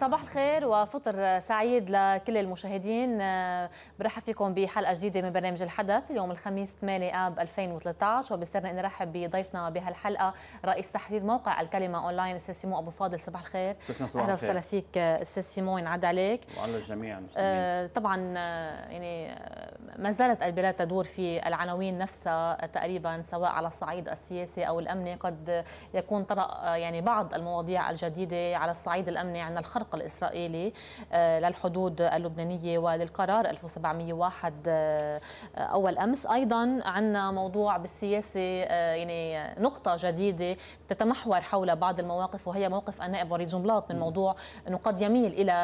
صباح الخير وفطر سعيد لكل المشاهدين آه، برحب فيكم بحلقه جديده من برنامج الحدث اليوم الخميس 8 اب 2013 وبسرنا ان نرحب بضيفنا بهالحلقه رئيس تحرير موقع الكلمه اونلاين استاذ سيمون ابو فاضل صباح الخير اهلا وسهلا فيك استاذ سيمون ينعاد عليك وعلى الجميع آه طبعا آه، يعني آه، ما زالت البلاد تدور في العناوين نفسها تقريبا سواء على الصعيد السياسي او الامني قد يكون طرأ يعني بعض المواضيع الجديده على الصعيد الامني عندنا الخرق الطاقة الإسرائيلي آه، للحدود اللبنانية وللقرار 1701 آه، أول أمس أيضا عندنا موضوع بالسياسة آه، يعني نقطة جديدة تتمحور حول بعض المواقف وهي موقف النائب وريد جنبلاط من موضوع أنه قد يميل إلى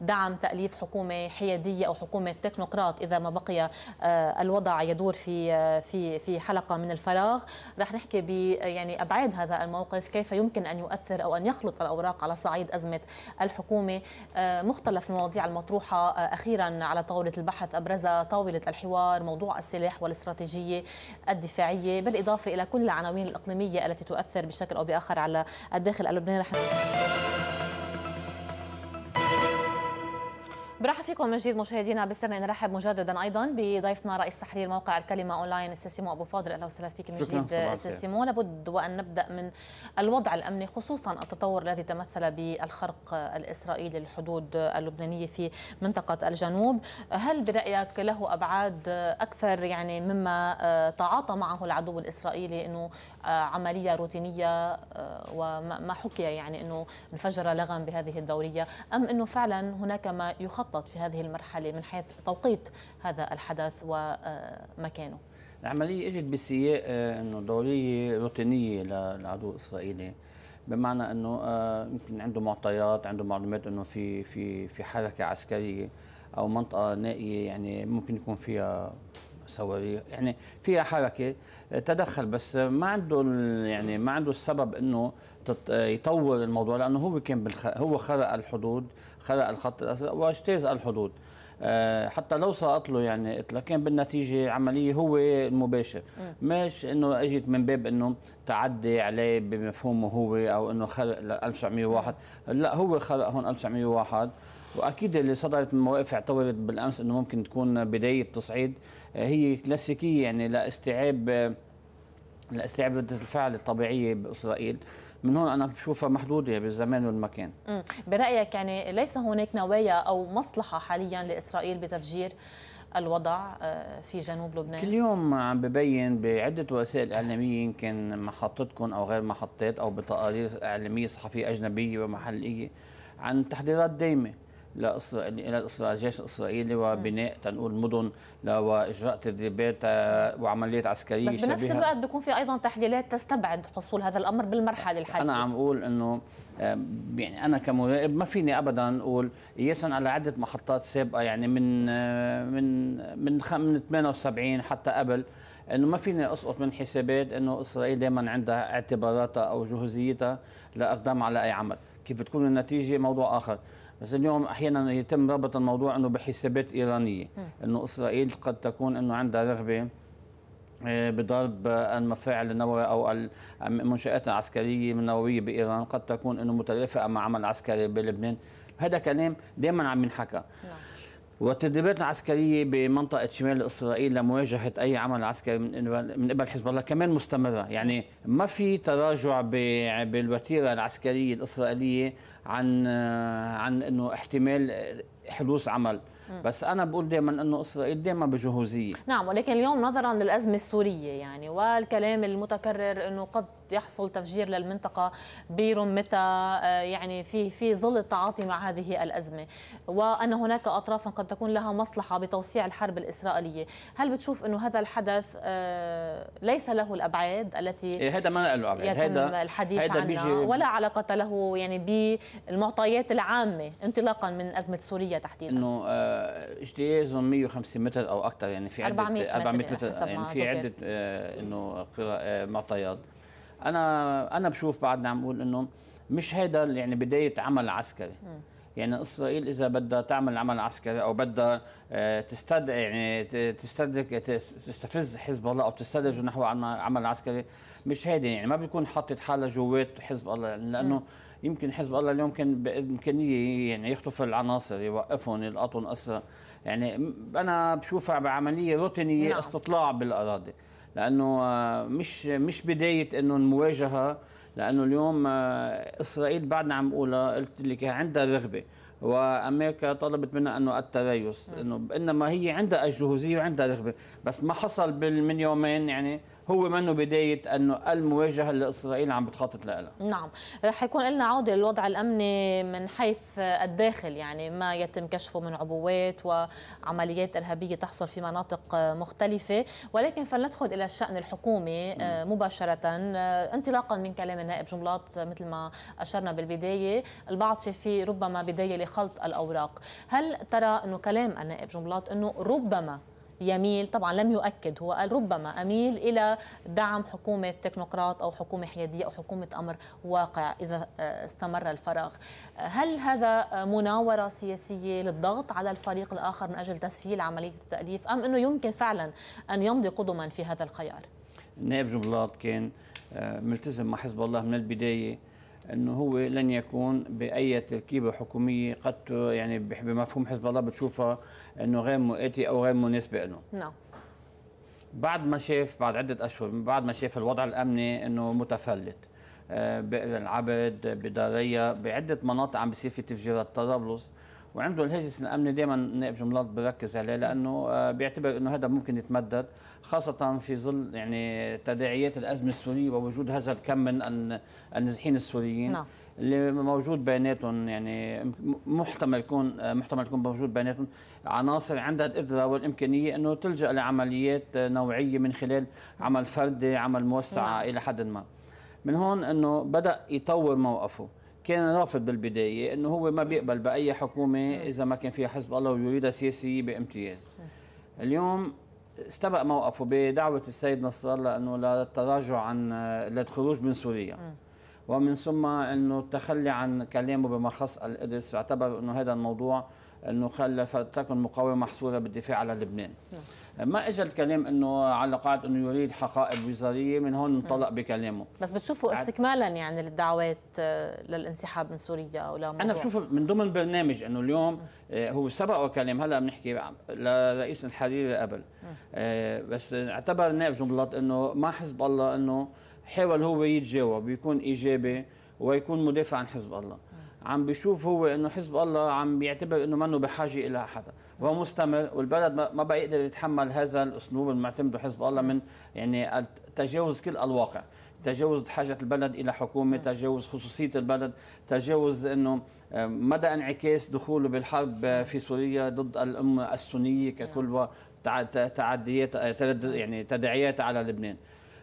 دعم تأليف حكومة حيادية أو حكومة تكنوقراط إذا ما بقي الوضع يدور في في في حلقة من الفراغ رح نحكي ب يعني أبعاد هذا الموقف كيف يمكن أن يؤثر أو أن يخلط الأوراق على صعيد أزمة الحكومة آه، مختلف المواضيع المطروحة آه، أخيرا على طاولة البحث أبرزها طاولة الحوار موضوع السلاح والاستراتيجية الدفاعية بالإضافة إلى كل العناوين الإقليمية التي تؤثر بشكل أو بآخر على الداخل اللبناني برحب فيكم من جديد مشاهدينا بسرنا نرحب مجددا ايضا بضيفنا رئيس تحرير موقع الكلمه اونلاين السي سيمو ابو فاضل اهلا وسهلا فيك من جديد السي سيمو لابد وان نبدا من الوضع الامني خصوصا التطور الذي تمثل بالخرق الاسرائيلي للحدود اللبنانيه في منطقه الجنوب هل برايك له ابعاد اكثر يعني مما تعاطى معه العدو الاسرائيلي انه آه، عملية روتينية آه، وما حكي يعني أنه انفجر لغم بهذه الدورية أم أنه فعلا هناك ما يخطط في هذه المرحلة من حيث توقيت هذا الحدث ومكانه العملية اجت بسياق آه، انه دورية روتينية للعدو الاسرائيلي بمعنى انه يمكن عنده معطيات عنده معلومات انه في في في حركة عسكرية او منطقة نائية يعني ممكن يكون فيها بتصوري يعني فيها حركه تدخل بس ما عنده يعني ما عنده السبب انه يطور الموضوع لانه هو كان هو خرق الحدود خرق الخط الازرق واجتاز الحدود آه، حتى لو سقط له يعني قتله كان بالنتيجه عمليه هو المباشر مش انه اجت من باب انه تعدي عليه بمفهومه هو او انه خرق 1901 لا هو خرق هون 1901 واكيد اللي صدرت من مواقف اعتبرت بالامس انه ممكن تكون بدايه تصعيد هي كلاسيكيه يعني لاستيعاب لاستيعاب ردة الفعل الطبيعيه باسرائيل من هون انا بشوفها محدوده بالزمان والمكان برايك يعني ليس هناك نوايا او مصلحه حاليا لاسرائيل بتفجير الوضع آه، في جنوب لبنان كل يوم عم ببين بعده وسائل اعلاميه يمكن محطتكم او غير محطات او بتقارير اعلاميه صحفيه اجنبيه ومحليه عن تحضيرات دايمه الجيش الاسرائيلي وبناء تنقول مدن واجراء تدريبات آه، وعمليات عسكريه بس بنفس شبيهة. الوقت بيكون في ايضا تحليلات تستبعد حصول هذا الامر بالمرحله الحاليه انا عم اقول انه آه، يعني انا كمراقب ما فيني ابدا اقول قياسا على عده محطات سابقه يعني من آه، من من من 78 حتى قبل انه ما فيني اسقط من حسابات انه اسرائيل دائما عندها اعتباراتها او جهوزيتها لاقدام على اي عمل كيف تكون النتيجه موضوع اخر بس اليوم احيانا يتم ربط الموضوع انه بحسابات ايرانيه انه اسرائيل قد تكون انه عندها رغبه آه، بضرب المفاعل النووي او المنشات العسكريه النوويه بايران قد تكون انه مترافقه مع عمل عسكري بلبنان هذا كلام دائما عم ينحكى نعم. والتدريبات العسكريه بمنطقه شمال اسرائيل لمواجهه اي عمل عسكري من قبل حزب الله كمان مستمره، يعني ما في تراجع بالوتيره العسكريه الاسرائيليه عن عن انه احتمال حدوث عمل بس انا بقول دائما انه اسرائيل دائما بجهوزيه نعم ولكن اليوم نظرا للازمه السوريه يعني والكلام المتكرر انه قد يحصل تفجير للمنطقه برمتها آه، يعني في في ظل التعاطي مع هذه الازمه وان هناك اطرافا قد تكون لها مصلحه بتوسيع الحرب الاسرائيليه، هل بتشوف انه هذا الحدث آه، ليس له الابعاد التي إيه، هذا ما له ابعاد هذا الحديث هيدا عنها بيجي ولا علاقه له يعني بالمعطيات العامه انطلاقا من ازمه سوريا تحديدا انه آه، اجتيازهم 150 متر او اكثر يعني في عده 400 متر, 400 متر يعني في عده آه، انه آه، معطيات انا انا بشوف بعدنا عم بقول انه مش هيدا يعني بدايه عمل عسكري يعني اسرائيل اذا بدها تعمل عمل عسكري او بدها آه، تستدعي يعني تستدرك تستفز حزب الله او تستدرج نحو عمل عسكري مش هيدي يعني ما بتكون حاطط حالها جوات حزب الله لانه م. يمكن حزب الله اليوم كان بامكانيه يعني يخطف العناصر يوقفهم يلقطهم اسرع يعني انا بشوفها بعمليه روتينيه نعم. استطلاع بالاراضي لانه آه، مش مش بدايه انه المواجهه لانه اليوم آه، اسرائيل بعدنا عم اقولها قلت لك عندها رغبه وامريكا طلبت منها انه التريث نعم. انه انما هي عندها الجهوزيه وعندها رغبه بس ما حصل من يومين يعني هو منه بدايه انه المواجهه اللي اسرائيل عم بتخطط لها نعم رح يكون لنا عوده للوضع الامني من حيث الداخل يعني ما يتم كشفه من عبوات وعمليات ارهابيه تحصل في مناطق مختلفه ولكن فلندخل الى الشان الحكومي آه، نعم. مباشره آه، انطلاقا من كلام النائب جملات مثل ما اشرنا بالبدايه البعض شايفه ربما بدايه لخلط الاوراق هل ترى انه كلام النائب جملات انه ربما يميل طبعا لم يؤكد هو قال ربما أميل إلى دعم حكومة تكنوقراط أو حكومة حيادية أو حكومة أمر واقع إذا آه، استمر الفراغ هل هذا مناورة سياسية للضغط على الفريق الآخر من أجل تسهيل عملية التأليف أم أنه يمكن فعلا أن يمضي قدما في هذا الخيار؟ نائب جملات كان آه، ملتزم مع حزب الله من البداية انه هو لن يكون باي تركيبه حكوميه قد يعني بمفهوم حزب الله بتشوفها انه غير مؤاتي او غير مناسبه له نعم بعد ما شاف بعد عده اشهر بعد ما شاف الوضع الامني انه متفلت آه، بئر العبد بداريا بعده مناطق عم بيصير في تفجيرات طرابلس وعنده الهجس الامني دائما نائب جملات بركز عليه لانه آه، بيعتبر انه هذا ممكن يتمدد خاصه في ظل يعني تداعيات الازمه السوريه ووجود هذا الكم من النازحين السوريين نعم. اللي موجود بيناتهم يعني محتمل يكون آه، محتمل يكون موجود بيناتهم عناصر عندها القدره والامكانيه انه تلجا لعمليات آه، نوعيه من خلال عمل فردي عمل موسع نعم. الى حد ما من هون انه بدا يطور موقفه كان رافض بالبدايه انه هو ما بيقبل باي حكومه اذا ما كان فيها حزب الله ويريدها سياسيه بامتياز. اليوم استبق موقفه بدعوه السيد نصر الله انه للتراجع عن للخروج من سوريا. ومن ثم انه التخلي عن كلامه بما خص القدس اعتبر انه هذا الموضوع انه خلى تكن مقاومه محصوره بالدفاع على لبنان. نعم. ما اجى الكلام انه على قاعده انه يريد حقائب وزاريه من هون انطلق بكلامه بس بتشوفوا استكمالا يعني للدعوات آه، للانسحاب من سوريا او لا انا بشوفه من ضمن برنامج انه اليوم آه، هو سبقه كلام هلا بنحكي لرئيس الحريري قبل آه، بس اعتبر نائب جنبلاط انه ما حزب الله انه حاول هو يتجاوب يكون ايجابي ويكون مدافع عن حزب الله عم بيشوف هو انه حزب الله عم بيعتبر انه منه بحاجه الى حدا ومستمر والبلد ما بقى يقدر يتحمل هذا الاسلوب المعتمد حزب الله من يعني تجاوز كل الواقع تجاوز حاجة البلد إلى حكومة تجاوز خصوصية البلد تجاوز أنه مدى انعكاس دخوله بالحرب آه، في سوريا ضد الأمة السنية ككل وتعديات آه، يعني تداعيات على لبنان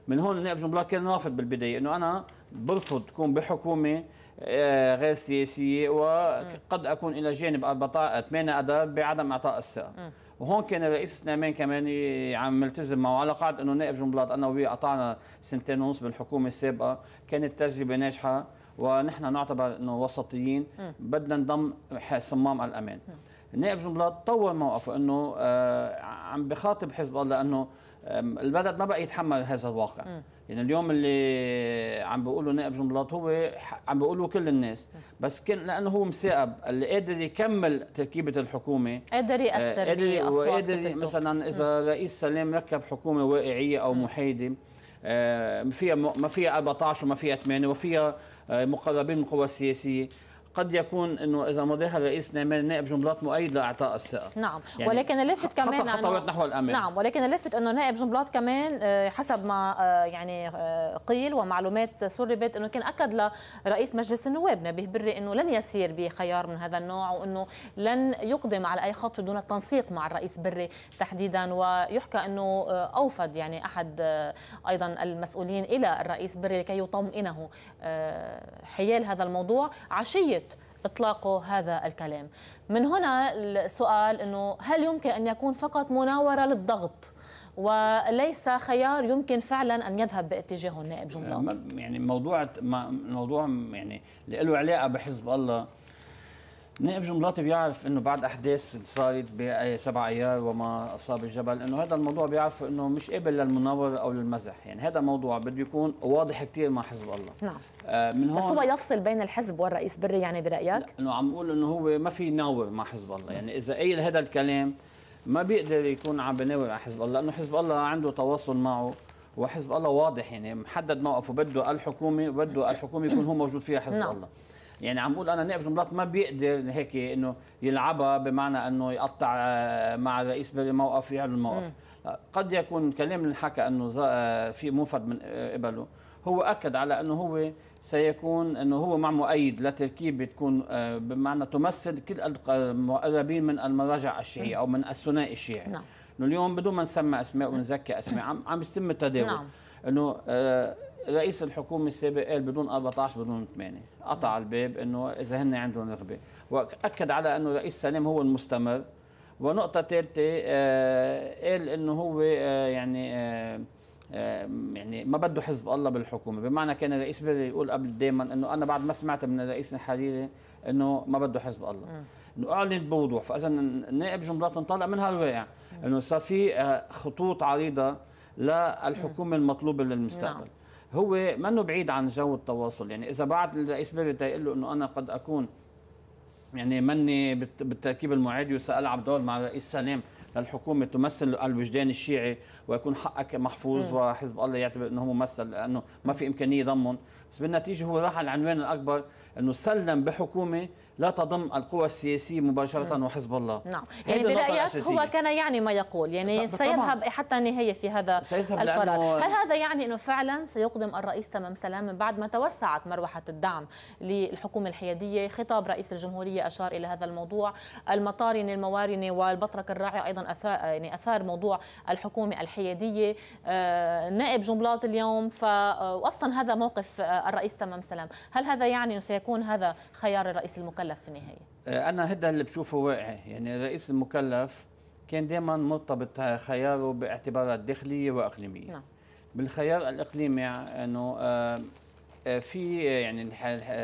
من هون نائب جمهور كان رافض بالبداية أنه أنا برفض تكون بحكومة آه، غير سياسيه وقد اكون الى جانب اتمنى اضرب بعدم اعطاء الثقه وهون كان رئيس سليمان كمان عم ملتزم معه على قاعده انه نائب جنبلاط انا وياه قطعنا سنتين ونص بالحكومه السابقه كانت تجربه ناجحه ونحن نعتبر انه وسطيين بدنا نضم صمام الامان نائب جنبلاط طور موقفه انه آه، عم بخاطب حزب الله لانه البلد ما بقى يتحمل هذا الواقع يعني اليوم اللي عم بيقولوا نائب جنبلاط هو عم بيقولوا كل الناس بس كان لانه هو مثاقب اللي قادر يكمل تركيبه الحكومه قادر آه، ياثر قادر وقادر مثلا اذا رئيس سلام ركب حكومه واقعيه او محايده فيها آه، ما فيها 14 وما فيها 8 وفيها آه، مقربين من القوى السياسيه قد يكون انه اذا مضيها الرئيس نعمل نائب جملات مؤيد لاعطاء الثقه نعم يعني ولكن لفت كمان خطأ خطوات نحو الامام نعم ولكن لفت انه نائب جملات كمان آه، حسب ما آه، يعني آه، قيل ومعلومات سربت انه كان اكد لرئيس مجلس النواب نبيه بري انه لن يسير بخيار من هذا النوع وانه لن يقدم على اي خطوه دون التنسيق مع الرئيس بري تحديدا ويحكى انه اوفد يعني احد ايضا المسؤولين الى الرئيس بري لكي يطمئنه حيال هذا الموضوع عشيه إطلاقه هذا الكلام من هنا السؤال أنه هل يمكن أن يكون فقط مناورة للضغط وليس خيار يمكن فعلا ان يذهب باتجاهه النائب جمله يعني موضوع موضوع يعني له علاقه بحزب الله نائب جملاطي بيعرف انه بعد احداث صارت بسبع ايار وما اصاب الجبل انه هذا الموضوع بيعرف انه مش قابل للمناوره او للمزح، يعني هذا موضوع بده يكون واضح كثير مع حزب الله. نعم. آه من هون بس هو يفصل بين الحزب والرئيس بري يعني برايك؟ انه عم بقول انه هو ما في ناور مع حزب الله، يعني اذا اي هذا الكلام ما بيقدر يكون عم بناور على حزب الله لانه حزب الله عنده تواصل معه وحزب الله واضح يعني محدد موقفه بده الحكومه بده الحكومه يكون هو موجود فيها حزب نعم. الله. يعني عم بقول انا نائب مرات ما بيقدر هيك انه يلعبها بمعنى انه يقطع آه، مع الرئيس بموقف يعلن موقف قد يكون كلام اللي حكى انه آه، في منفذ من آه، قبله هو اكد على انه هو سيكون انه هو مع مؤيد لتركيبه تكون بمعنى تمثل كل المقربين من المراجع الشيعي او من الثنائي الشيعي نعم. انه اليوم بدون ما نسمى اسماء ونزكي اسماء عم عم يتم التداول نعم. انه آه رئيس الحكومه السابق قال بدون 14 بدون 8 قطع الباب انه اذا هن عندهم رغبه واكد على انه رئيس سلام هو المستمر ونقطه ثالثه آه، قال انه هو آه، يعني آه، يعني ما بده حزب الله بالحكومه بمعنى كان الرئيس بيري يقول قبل دائما انه انا بعد ما سمعت من الرئيس الحريري انه ما بده حزب الله انه اعلن بوضوح فاذا النائب جنبلاط انطلق من هالواقع انه صار في خطوط عريضه للحكومه المطلوبه للمستقبل نعم. هو منه بعيد عن جو التواصل يعني اذا بعت الرئيس بيري يقول له انه انا قد اكون يعني مني بالتركيب المعادي وسالعب دور مع الرئيس سلام للحكومه تمثل الوجدان الشيعي ويكون حقك محفوظ وحزب الله يعتبر انه ممثل لانه ما في امكانيه ضمهم بس بالنتيجه هو راح على العنوان الاكبر انه سلم بحكومه لا تضم القوى السياسيه مباشره نعم. وحزب الله نعم يعني برايك هو كان يعني ما يقول يعني سيذهب حتى النهايه في هذا القرار لأنه... هل هذا يعني انه فعلا سيقدم الرئيس تمام سلام من بعد ما توسعت مروحه الدعم للحكومه الحياديه خطاب رئيس الجمهوريه اشار الى هذا الموضوع المطارنه الموارنه والبطرك الراعي ايضا اثار يعني اثار موضوع الحكومه الحياديه آه، نائب جنبلاط اليوم فاصلا هذا موقف آه، الرئيس تمام سلام هل هذا يعني انه سيكون هذا خيار الرئيس المكلف المكلف في النهايه آه، انا هذا اللي بشوفه واقع يعني الرئيس المكلف كان دائما مرتبط آه، خياره باعتبارات داخليه واقليميه نعم. بالخيار الاقليمي انه آه، في يعني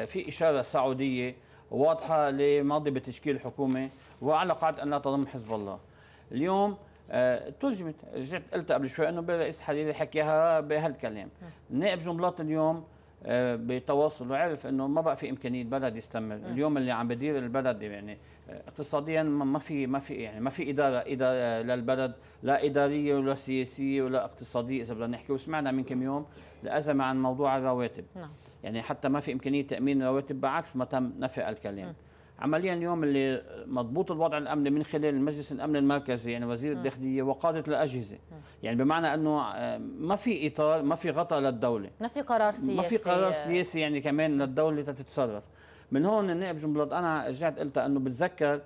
في اشاره سعوديه واضحه لماضي بتشكيل حكومه وعلى قاعده تضم حزب الله اليوم ترجمت رجعت قلت قبل شوي انه بالرئيس الحريري حكيها بهالكلام نعم. نائب جنبلاط اليوم آه، بتواصل وعرف انه ما بقى في امكانيه البلد يستمر اليوم اللي عم بدير البلد يعني آه، اقتصاديا ما في ما في يعني ما في اداره اداره آه، للبلد لا اداريه ولا سياسيه ولا اقتصاديه اذا بدنا نحكي وسمعنا من كم يوم الازمه عن موضوع الرواتب نعم. يعني حتى ما في امكانيه تامين رواتب بعكس ما تم نفي الكلام م. عمليا اليوم اللي مضبوط الوضع الامني من خلال المجلس الامن المركزي يعني وزير الداخليه وقاده الاجهزه يعني بمعنى انه آه، ما في اطار ما في غطاء للدوله ما في قرار سياسي ما في قرار آه. سياسي يعني كمان للدوله تتتصرف من هون النائب جنبلاط انا رجعت قلت انه بتذكر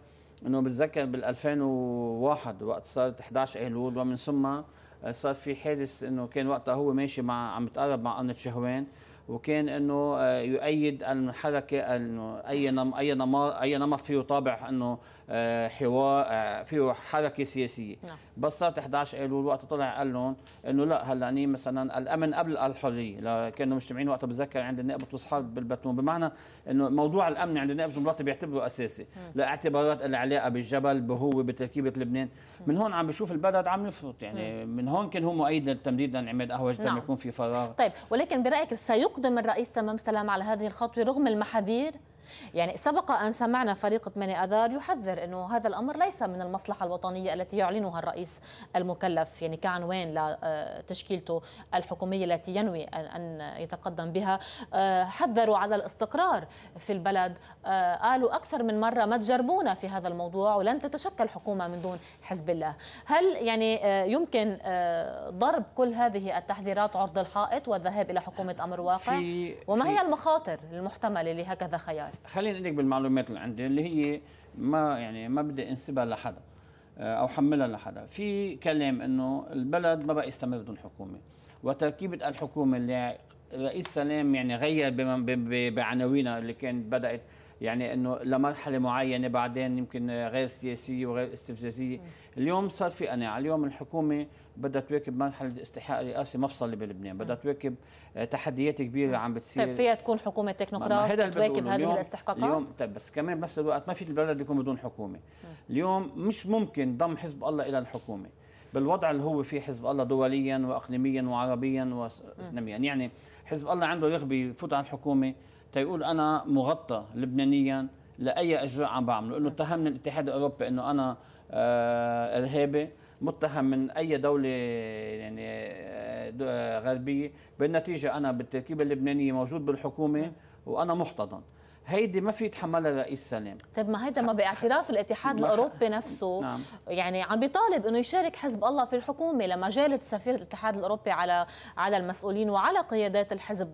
انه بتذكر بال 2001 وقت صارت 11 ايلول ومن ثم آه، صار في حادث انه كان وقتها هو ماشي مع عم يتقرب مع قناه شهوان وكان انه آه، يؤيد الحركه انه اي نم اي نمط اي نمط فيه طابع انه آه، حوار آه، فيه حركه سياسيه نعم. بس صارت 11 ايلول وقت طلع قال لهم انه لا هلا أني مثلا الامن قبل الحريه كانوا مجتمعين وقتها بتذكر عند النائب وصحاب بالبتون بمعنى انه موضوع الامن عند النائب مرات بيعتبره اساسي لاعتبارات العلاقه بالجبل بهو بتركيبه لبنان من هون عم بشوف البلد عم يفرط يعني من هون كان هو مؤيد للتمديد لانعماد قهوج نعم. يكون في فراغ طيب ولكن برايك سيقدم الرئيس تمام سلام على هذه الخطوه رغم المحاذير يعني سبق أن سمعنا فريق 8 أذار يحذر أنه هذا الأمر ليس من المصلحة الوطنية التي يعلنها الرئيس المكلف يعني كعنوان لتشكيلته آه، الحكومية التي ينوي أن يتقدم بها آه، حذروا على الاستقرار في البلد آه، قالوا أكثر من مرة ما تجربونا في هذا الموضوع ولن تتشكل حكومة من دون حزب الله هل يعني يمكن ضرب كل هذه التحذيرات عرض الحائط والذهاب إلى حكومة أمر واقع وما هي المخاطر المحتملة لهكذا خيار خلينا نقلك بالمعلومات اللي عندي اللي هي ما يعني ما بدي انسبها لحدا آه، او حملها لحدا في كلام انه البلد ما بقى يستمر بدون حكومه وتركيبه الحكومه اللي رئيس سلام يعني غير بعناوينها اللي كانت بدات يعني انه لمرحله معينه بعدين يمكن غير سياسيه وغير استفزازيه اليوم صار في قناعه اليوم الحكومه بدها تواكب مرحلة استحقاق رئاسي مفصلي بلبنان بدها تواكب آه، تحديات كبيره عم بتصير طيب فيها تكون حكومه تكنوقراط تواكب هذه الاستحقاقات اليوم طيب بس كمان بنفس الوقت ما في البلد يكون بدون حكومه اليوم مش ممكن ضم حزب الله الى الحكومه بالوضع اللي هو فيه حزب الله دوليا واقليميا وعربيا واسلاميا يعني حزب الله عنده رغبه يفوت على الحكومه تيقول انا مغطى لبنانيا لاي اجراء عم بعمله انه اتهمني الاتحاد الاوروبي انه انا آه، ارهابي آه متهم من اي دوله يعني آه، آه، غربيه بالنتيجه انا بالتركيبه اللبنانيه موجود بالحكومه وانا محتضن هيدي ما في يتحملها رئيس سلام طيب ما هيدا ما باعتراف الاتحاد الاوروبي نفسه نعم. يعني عم بيطالب انه يشارك حزب الله في الحكومه لما جالت سفير الاتحاد الاوروبي على على المسؤولين وعلى قيادات الحزب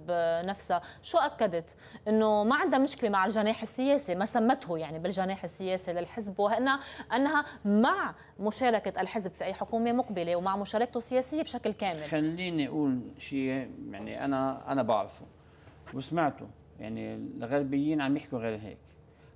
نفسها شو اكدت انه ما عندها مشكله مع الجناح السياسي ما سمته يعني بالجناح السياسي للحزب وانها انها مع مشاركه الحزب في اي حكومه مقبله ومع مشاركته السياسيه بشكل كامل خليني اقول شيء يعني انا انا بعرفه وسمعته يعني الغربيين عم يحكوا غير هيك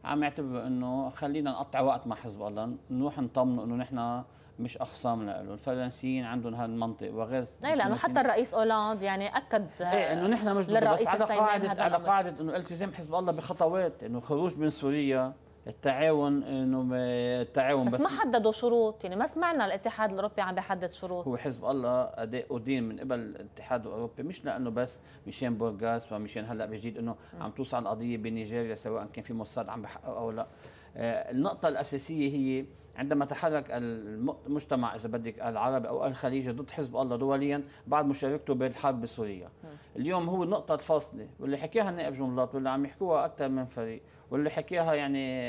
عم يعتبروا انه خلينا نقطع وقت مع حزب الله نروح نطمنه انه نحن مش اخصام له الفرنسيين عندهم هالمنطق وغير لا لانه حتى الرئيس اولاند يعني اكد ايه انه نحن مش بس على قاعده على قاعده انه التزام حزب الله بخطوات انه خروج من سوريا التعاون انه التعاون بس, بس ما حددوا شروط يعني ما سمعنا الاتحاد الاوروبي عم بيحدد شروط هو حزب الله اداء ادين من قبل الاتحاد الاوروبي مش لانه بس ميشيل بورغاس وميشيل هلا بجديد انه عم توصل القضيه بنيجيريا سواء كان في موساد عم بحققه او لا آه، النقطة الأساسية هي عندما تحرك المجتمع إذا بدك العربي أو الخليجي ضد حزب الله دوليا بعد مشاركته بالحرب بسوريا اليوم هو نقطة فاصلة واللي حكاها النائب جملات واللي عم يحكوها أكثر من فريق واللي حكيها يعني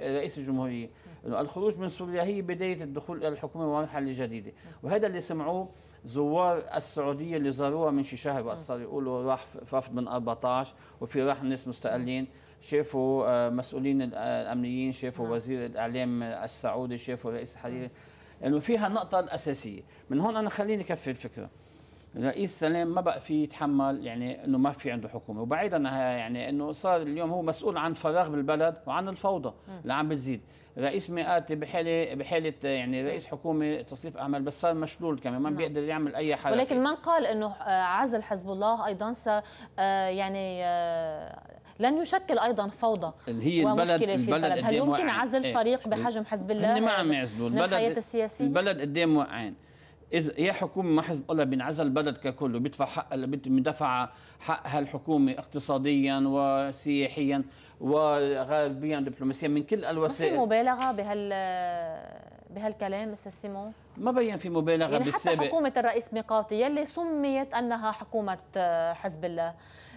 رئيس الجمهوريه انه الخروج من سوريا هي بدايه الدخول الى الحكومه ومرحله جديده وهذا اللي سمعوه زوار السعوديه اللي زاروها من شي شهر وقت صار يقولوا راح رفض من 14 وفي راح ناس مستقلين شافوا آه، مسؤولين آه، الامنيين شافوا نعم. وزير الاعلام السعودي شافوا رئيس الحريري نعم. أنه يعني فيها النقطه الاساسيه من هون انا خليني كفي الفكره رئيس سلام ما بقى في يتحمل يعني انه ما في عنده حكومه وبعيدا عنها يعني انه صار اليوم هو مسؤول عن فراغ بالبلد وعن الفوضى اللي عم بتزيد رئيس مئات بحاله بحاله يعني رئيس حكومه تصريف اعمال بس صار مشلول كمان ما نعم. بيقدر يعمل اي حاجه ولكن من قال انه آه، عزل حزب الله ايضا س آه، يعني آه، لن يشكل ايضا فوضى هي البلد في البلد, البلد. هل يمكن عزل إيه. فريق بحجم حزب الله من ما عم البلد السياسيه البلد قدام وقعين اذا يا حكومه ما حزب الله بينعزل البلد ككله بيدفع حق بيدفع حقها الحكومه اقتصاديا وسياحيا وغربيا دبلوماسيا من كل الوسائل ما في مبالغه بهال بهالكلام استاذ سيمون ما بين في مبالغه يعني بالسابق حتى حكومه الرئيس ميقاتي يلي سميت انها حكومه حزب الله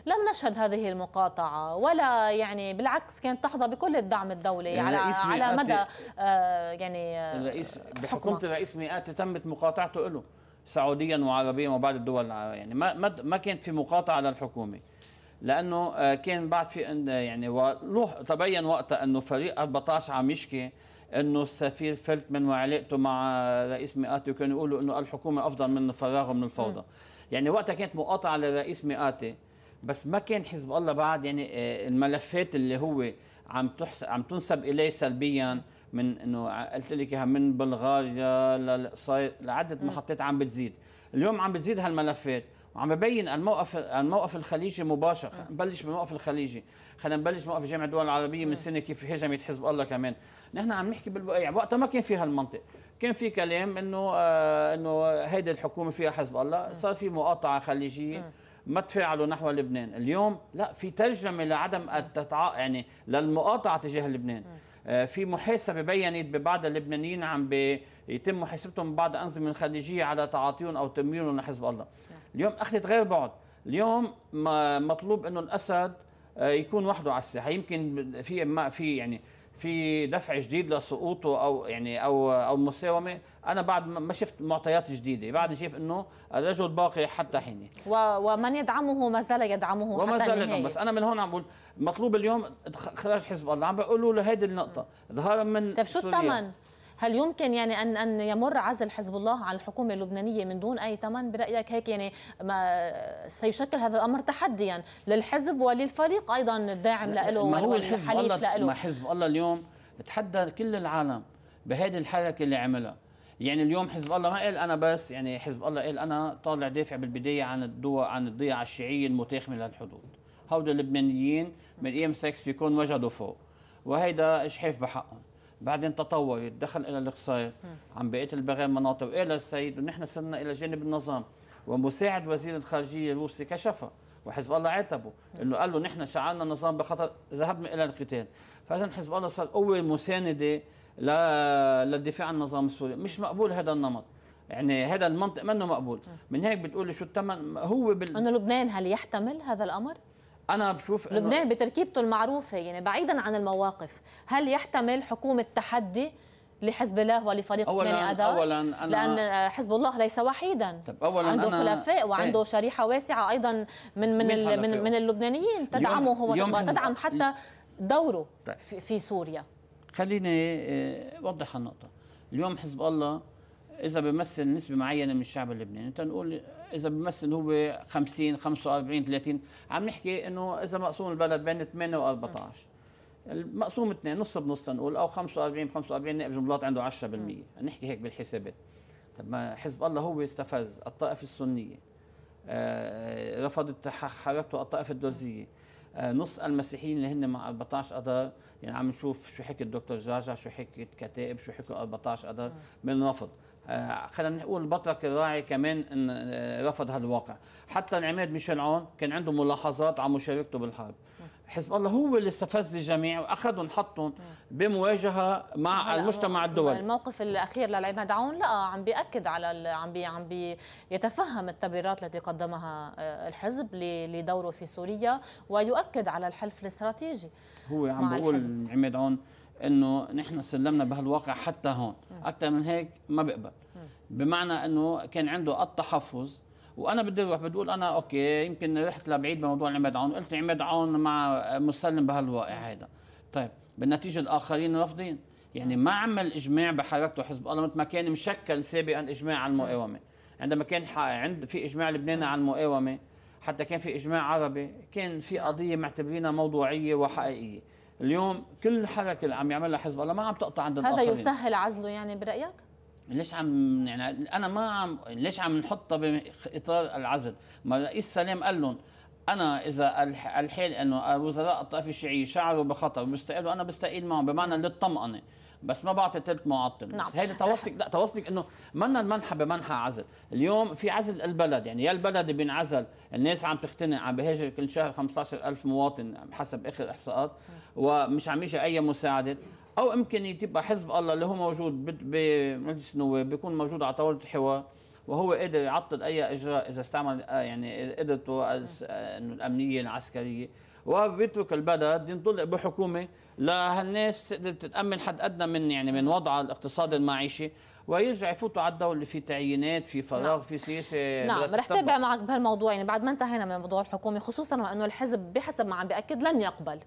لم نشهد هذه المقاطعة ولا يعني بالعكس كانت تحظى بكل الدعم الدولي على على مدى آه، يعني آه، الرئيس بحكومة الرئيس مئات تمت مقاطعته له سعوديا وعربيا وبعض الدول يعني ما ما كانت في مقاطعة للحكومة لانه آه، كان بعد في يعني وله تبين وقتها انه فريق 14 عم يشكي انه السفير فلتمن وعلاقته مع رئيس مئاتي وكانوا يقولوا انه الحكومه افضل من فراغه من الفوضى م. يعني وقتها كانت مقاطعه للرئيس مئاتي بس ما كان حزب الله بعد يعني آه، الملفات اللي هو عم تحس عم تنسب اليه سلبيا من انه قلت لك من بلغاريا للقصير لعده محطات عم بتزيد اليوم عم بتزيد هالملفات وعم ببين الموقف الموقف الخليجي مباشر نبلش بالموقف الخليجي خلينا نبلش موقف جامعه الدول العربيه من سنه كيف هجمت حزب الله كمان نحن عم نحكي بالبقيع يعني وقتها ما كان في هالمنطق كان في كلام انه آه انه هيدي الحكومه فيها حزب الله صار في مقاطعه خليجيه ما تفاعلوا نحو لبنان اليوم لا في ترجمه لعدم التتع... يعني للمقاطعه تجاه لبنان آه، في محاسبه بينت ببعض اللبنانيين عم بيتم محاسبتهم بعض انظمه الخليجيه على تعاطيهم او تمويلهم لحزب الله اليوم اخذت غير بعد اليوم مطلوب انه الاسد آه، يكون وحده على الساحه يمكن في ما في يعني في دفع جديد لسقوطه او يعني او او مساومه انا بعد ما شفت معطيات جديده بعد شايف انه الرجل باقي حتى حين ومن يدعمه ما زال يدعمه وما زال يدعمه بس انا من هون عم بقول مطلوب اليوم خراج حزب الله عم بقولوا له هيدي النقطه ظهر من طيب شو الثمن هل يمكن يعني ان ان يمر عزل حزب الله عن الحكومه اللبنانيه من دون اي ثمن برايك هيك يعني ما سيشكل هذا الامر تحديا للحزب وللفريق ايضا الداعم له والحليف له ما حزب الله اليوم تحدى كل العالم بهيدي الحركه اللي عملها يعني اليوم حزب الله ما قال انا بس يعني حزب الله قال انا طالع دافع بالبدايه عن الدول عن الضيعه الشيعيه المتاخمه للحدود هودي اللبنانيين من اي ام 6 بيكون وجدوا فوق وهيدا اجحاف بحقهم بعدين تطور دخل الى القصير عم بقيت البغير مناطق الى السيد ونحن صرنا الى جانب النظام ومساعد وزير الخارجيه الروسي كشفها وحزب الله عاتبه انه قال له نحن شعلنا النظام بخطر ذهبنا الى القتال فاذا حزب الله صار قوه مسانده للدفاع عن النظام السوري مش مقبول هذا النمط يعني هذا المنطق منه مقبول من هيك بتقولي شو الثمن هو بال... انه لبنان هل يحتمل هذا الامر انا بشوف إنه لبنان بتركيبته المعروفه يعني بعيدا عن المواقف هل يحتمل حكومه تحدي لحزب الله ولفريق أولا أداء أولا أنا لأن حزب الله ليس وحيدا طب أولاً عنده حلفاء خلفاء إيه؟ وعنده ايه؟ شريحة واسعة أيضا من من من, من اللبنانيين تدعمه هو وتدعم حتى دوره طيب. في, في سوريا طيب، خليني آه، أوضح النقطة اليوم حزب الله اذا بيمثل نسبه معينه من الشعب اللبناني تنقول اذا بيمثل هو 50 45 30 عم نحكي انه اذا مقسوم البلد بين 8 و14 المقسوم اثنين نص بنص تنقول او 45 45 نائب جمهورات عنده 10% م. نحكي هيك بالحسابات طب ما حزب الله هو استفز الطائفه السنيه آه، رفضت حركته الطائفه الدرزيه آه، نص المسيحيين اللي هن مع 14 اذار يعني عم نشوف شو حكي الدكتور جعجع شو حكي كتائب شو حكي 14 اذار من رفض آه، خلينا نقول البطرك الراعي كمان آه، رفض هالواقع حتى العماد ميشيل عون كان عنده ملاحظات على مشاركته بالحرب حزب الله هو اللي استفز الجميع واخذهم حطهم بمواجهه مع المجتمع الدولي الموقف الاخير للعماد عون لا عم بياكد على عم بي عم بيتفهم التبريرات التي قدمها آه، الحزب لدوره في سوريا ويؤكد على الحلف الاستراتيجي هو عم بيقول عماد عون انه نحن سلمنا بهالواقع حتى هون اكثر من هيك ما بقبل بمعنى انه كان عنده التحفظ وانا بدي اروح بتقول انا اوكي يمكن رحت لبعيد بموضوع عماد عون قلت عماد عون مع مسلم بهالواقع هيدا طيب بالنتيجه الاخرين رافضين يعني ما عمل اجماع بحركته حزب الله مثل ما كان مشكل سابقا اجماع على المقاومه عندما كان عند في اجماع لبناني على المقاومه حتى كان في اجماع عربي كان في قضيه معتبرينها موضوعيه وحقيقيه اليوم كل حركه اللي عم يعملها حزب الله ما عم تقطع عند هذا الآخرين. يسهل عزله يعني برايك ليش عم يعني انا ما عم ليش عم نحطها باطار العزل ما رئيس سلام قال لهم انا اذا الحيل انه وزراء الطائفه الشيعيه شعروا بخطر وبيستقيلوا انا بستقيل معهم بمعنى للطمانه بس ما بعطي ثلث معطل نعم. هذا تواصلك لا تواصلك انه منا المنحه بمنحى عزل اليوم في عزل البلد يعني يا البلد بينعزل الناس عم تختنق عم بهاجر كل شهر 15000 مواطن حسب اخر احصاءات ومش عم يجي اي مساعده او يمكن تبقى حزب الله اللي هو موجود بمجلس النواب بيكون موجود على طاوله الحوار وهو قدر يعطل اي اجراء اذا استعمل آه، يعني قدرته آه، الامنيه العسكريه وبيترك البلد ينطلق بحكومه لهالناس تقدر تتامن حد ادنى من يعني من وضعها الاقتصادي المعيشي ويرجع يفوتوا على الدوله في تعيينات في فراغ نعم. في سياسه نعم رح تابع معك بهالموضوع يعني بعد ما انتهينا من موضوع الحكومه خصوصا وانه الحزب بحسب ما عم بأكد لن يقبل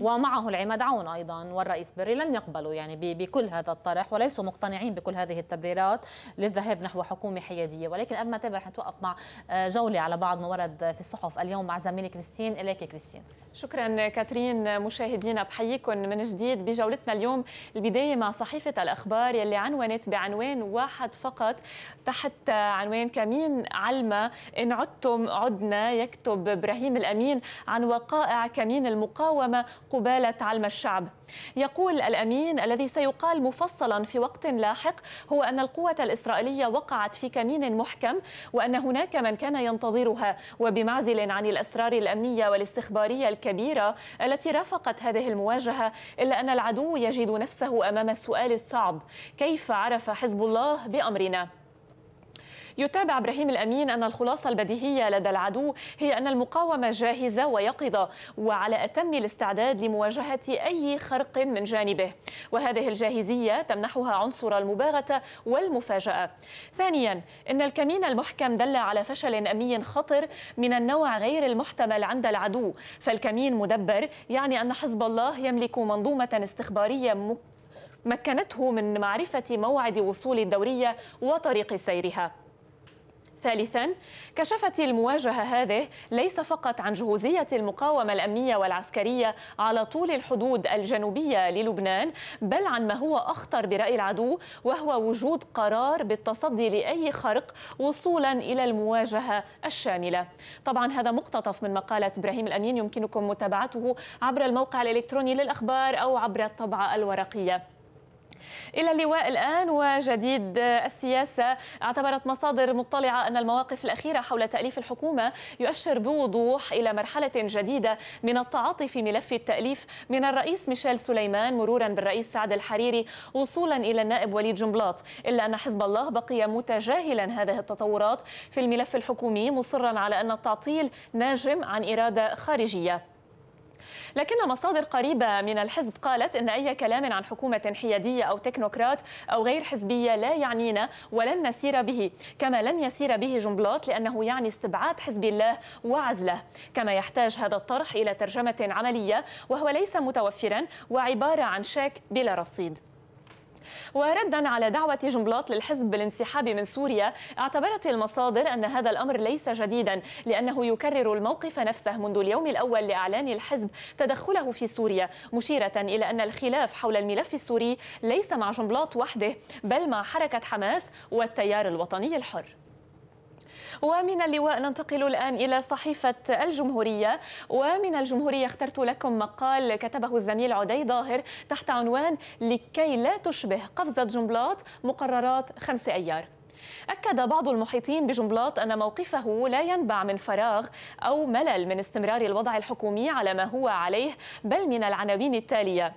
ومعه العماد عون ايضا والرئيس بري لن يقبلوا يعني بكل هذا الطرح وليسوا مقتنعين بكل هذه التبريرات للذهاب نحو حكومه حياديه ولكن قبل ما تابع رح نتوقف مع آه، جوله على بعض ما ورد آه، في الصحف اليوم مع زميلي كريستين اليك كريستين شكرا كاترين مشاهدينا بحييكم من جديد بجولتنا اليوم البدايه مع صحيفه الاخبار يلي عنونت بعنوان واحد فقط تحت عنوان كمين علمه ان عدتم عدنا يكتب ابراهيم الامين عن وقائع كمين المقاومه قبالة علم الشعب يقول الأمين الذي سيقال مفصلا في وقت لاحق هو أن القوة الإسرائيلية وقعت في كمين محكم وأن هناك من كان ينتظرها وبمعزل عن الأسرار الأمنية والاستخبارية الكبيرة التي رافقت هذه المواجهة إلا أن العدو يجد نفسه أمام السؤال الصعب كيف عرف حزب الله بأمرنا؟ يتابع ابراهيم الامين ان الخلاصه البديهيه لدى العدو هي ان المقاومه جاهزه ويقظه وعلى اتم الاستعداد لمواجهه اي خرق من جانبه وهذه الجاهزيه تمنحها عنصر المباغته والمفاجاه. ثانيا ان الكمين المحكم دل على فشل امني خطر من النوع غير المحتمل عند العدو فالكمين مدبر يعني ان حزب الله يملك منظومه استخباريه م... مكنته من معرفة موعد وصول الدورية وطريق سيرها ثالثا كشفت المواجهة هذه ليس فقط عن جهوزية المقاومة الأمنية والعسكرية على طول الحدود الجنوبية للبنان بل عن ما هو أخطر برأي العدو وهو وجود قرار بالتصدي لأي خرق وصولا إلى المواجهة الشاملة طبعا هذا مقتطف من مقالة إبراهيم الأمين يمكنكم متابعته عبر الموقع الإلكتروني للأخبار أو عبر الطبعة الورقية إلى اللواء الآن وجديد السياسة اعتبرت مصادر مطلعة أن المواقف الأخيرة حول تأليف الحكومة يؤشر بوضوح إلى مرحلة جديدة من التعاطي في ملف التأليف من الرئيس ميشيل سليمان مرورا بالرئيس سعد الحريري وصولا إلى النائب وليد جنبلاط إلا أن حزب الله بقي متجاهلا هذه التطورات في الملف الحكومي مصرا على أن التعطيل ناجم عن إرادة خارجية لكن مصادر قريبة من الحزب قالت إن أي كلام عن حكومة حيادية أو تكنوقراط أو غير حزبية لا يعنينا ولن نسير به كما لن يسير به جنبلاط لأنه يعني استبعاد حزب الله وعزله كما يحتاج هذا الطرح إلى ترجمة عملية وهو ليس متوفرا وعبارة عن شيك بلا رصيد وردا على دعوة جنبلاط للحزب بالانسحاب من سوريا اعتبرت المصادر أن هذا الأمر ليس جديدا لأنه يكرر الموقف نفسه منذ اليوم الأول لإعلان الحزب تدخله في سوريا مشيرة إلى أن الخلاف حول الملف السوري ليس مع جنبلاط وحده بل مع حركة حماس والتيار الوطني الحر ومن اللواء ننتقل الآن إلى صحيفة الجمهورية ومن الجمهورية اخترت لكم مقال كتبه الزميل عدي ظاهر تحت عنوان لكي لا تشبه قفزة جنبلاط مقررات خمس أيار أكد بعض المحيطين بجنبلاط أن موقفه لا ينبع من فراغ أو ملل من استمرار الوضع الحكومي على ما هو عليه بل من العناوين التالية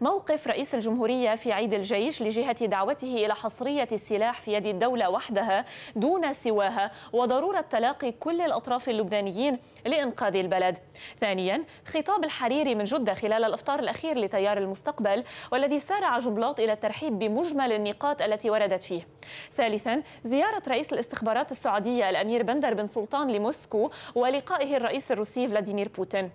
موقف رئيس الجمهورية في عيد الجيش لجهة دعوته إلى حصرية السلاح في يد الدولة وحدها دون سواها وضرورة تلاقي كل الأطراف اللبنانيين لإنقاذ البلد ثانيا خطاب الحريري من جدة خلال الإفطار الأخير لتيار المستقبل والذي سارع جنبلاط إلى الترحيب بمجمل النقاط التي وردت فيه ثالثا زيارة رئيس الاستخبارات السعودية الأمير بندر بن سلطان لموسكو ولقائه الرئيس الروسي فلاديمير بوتين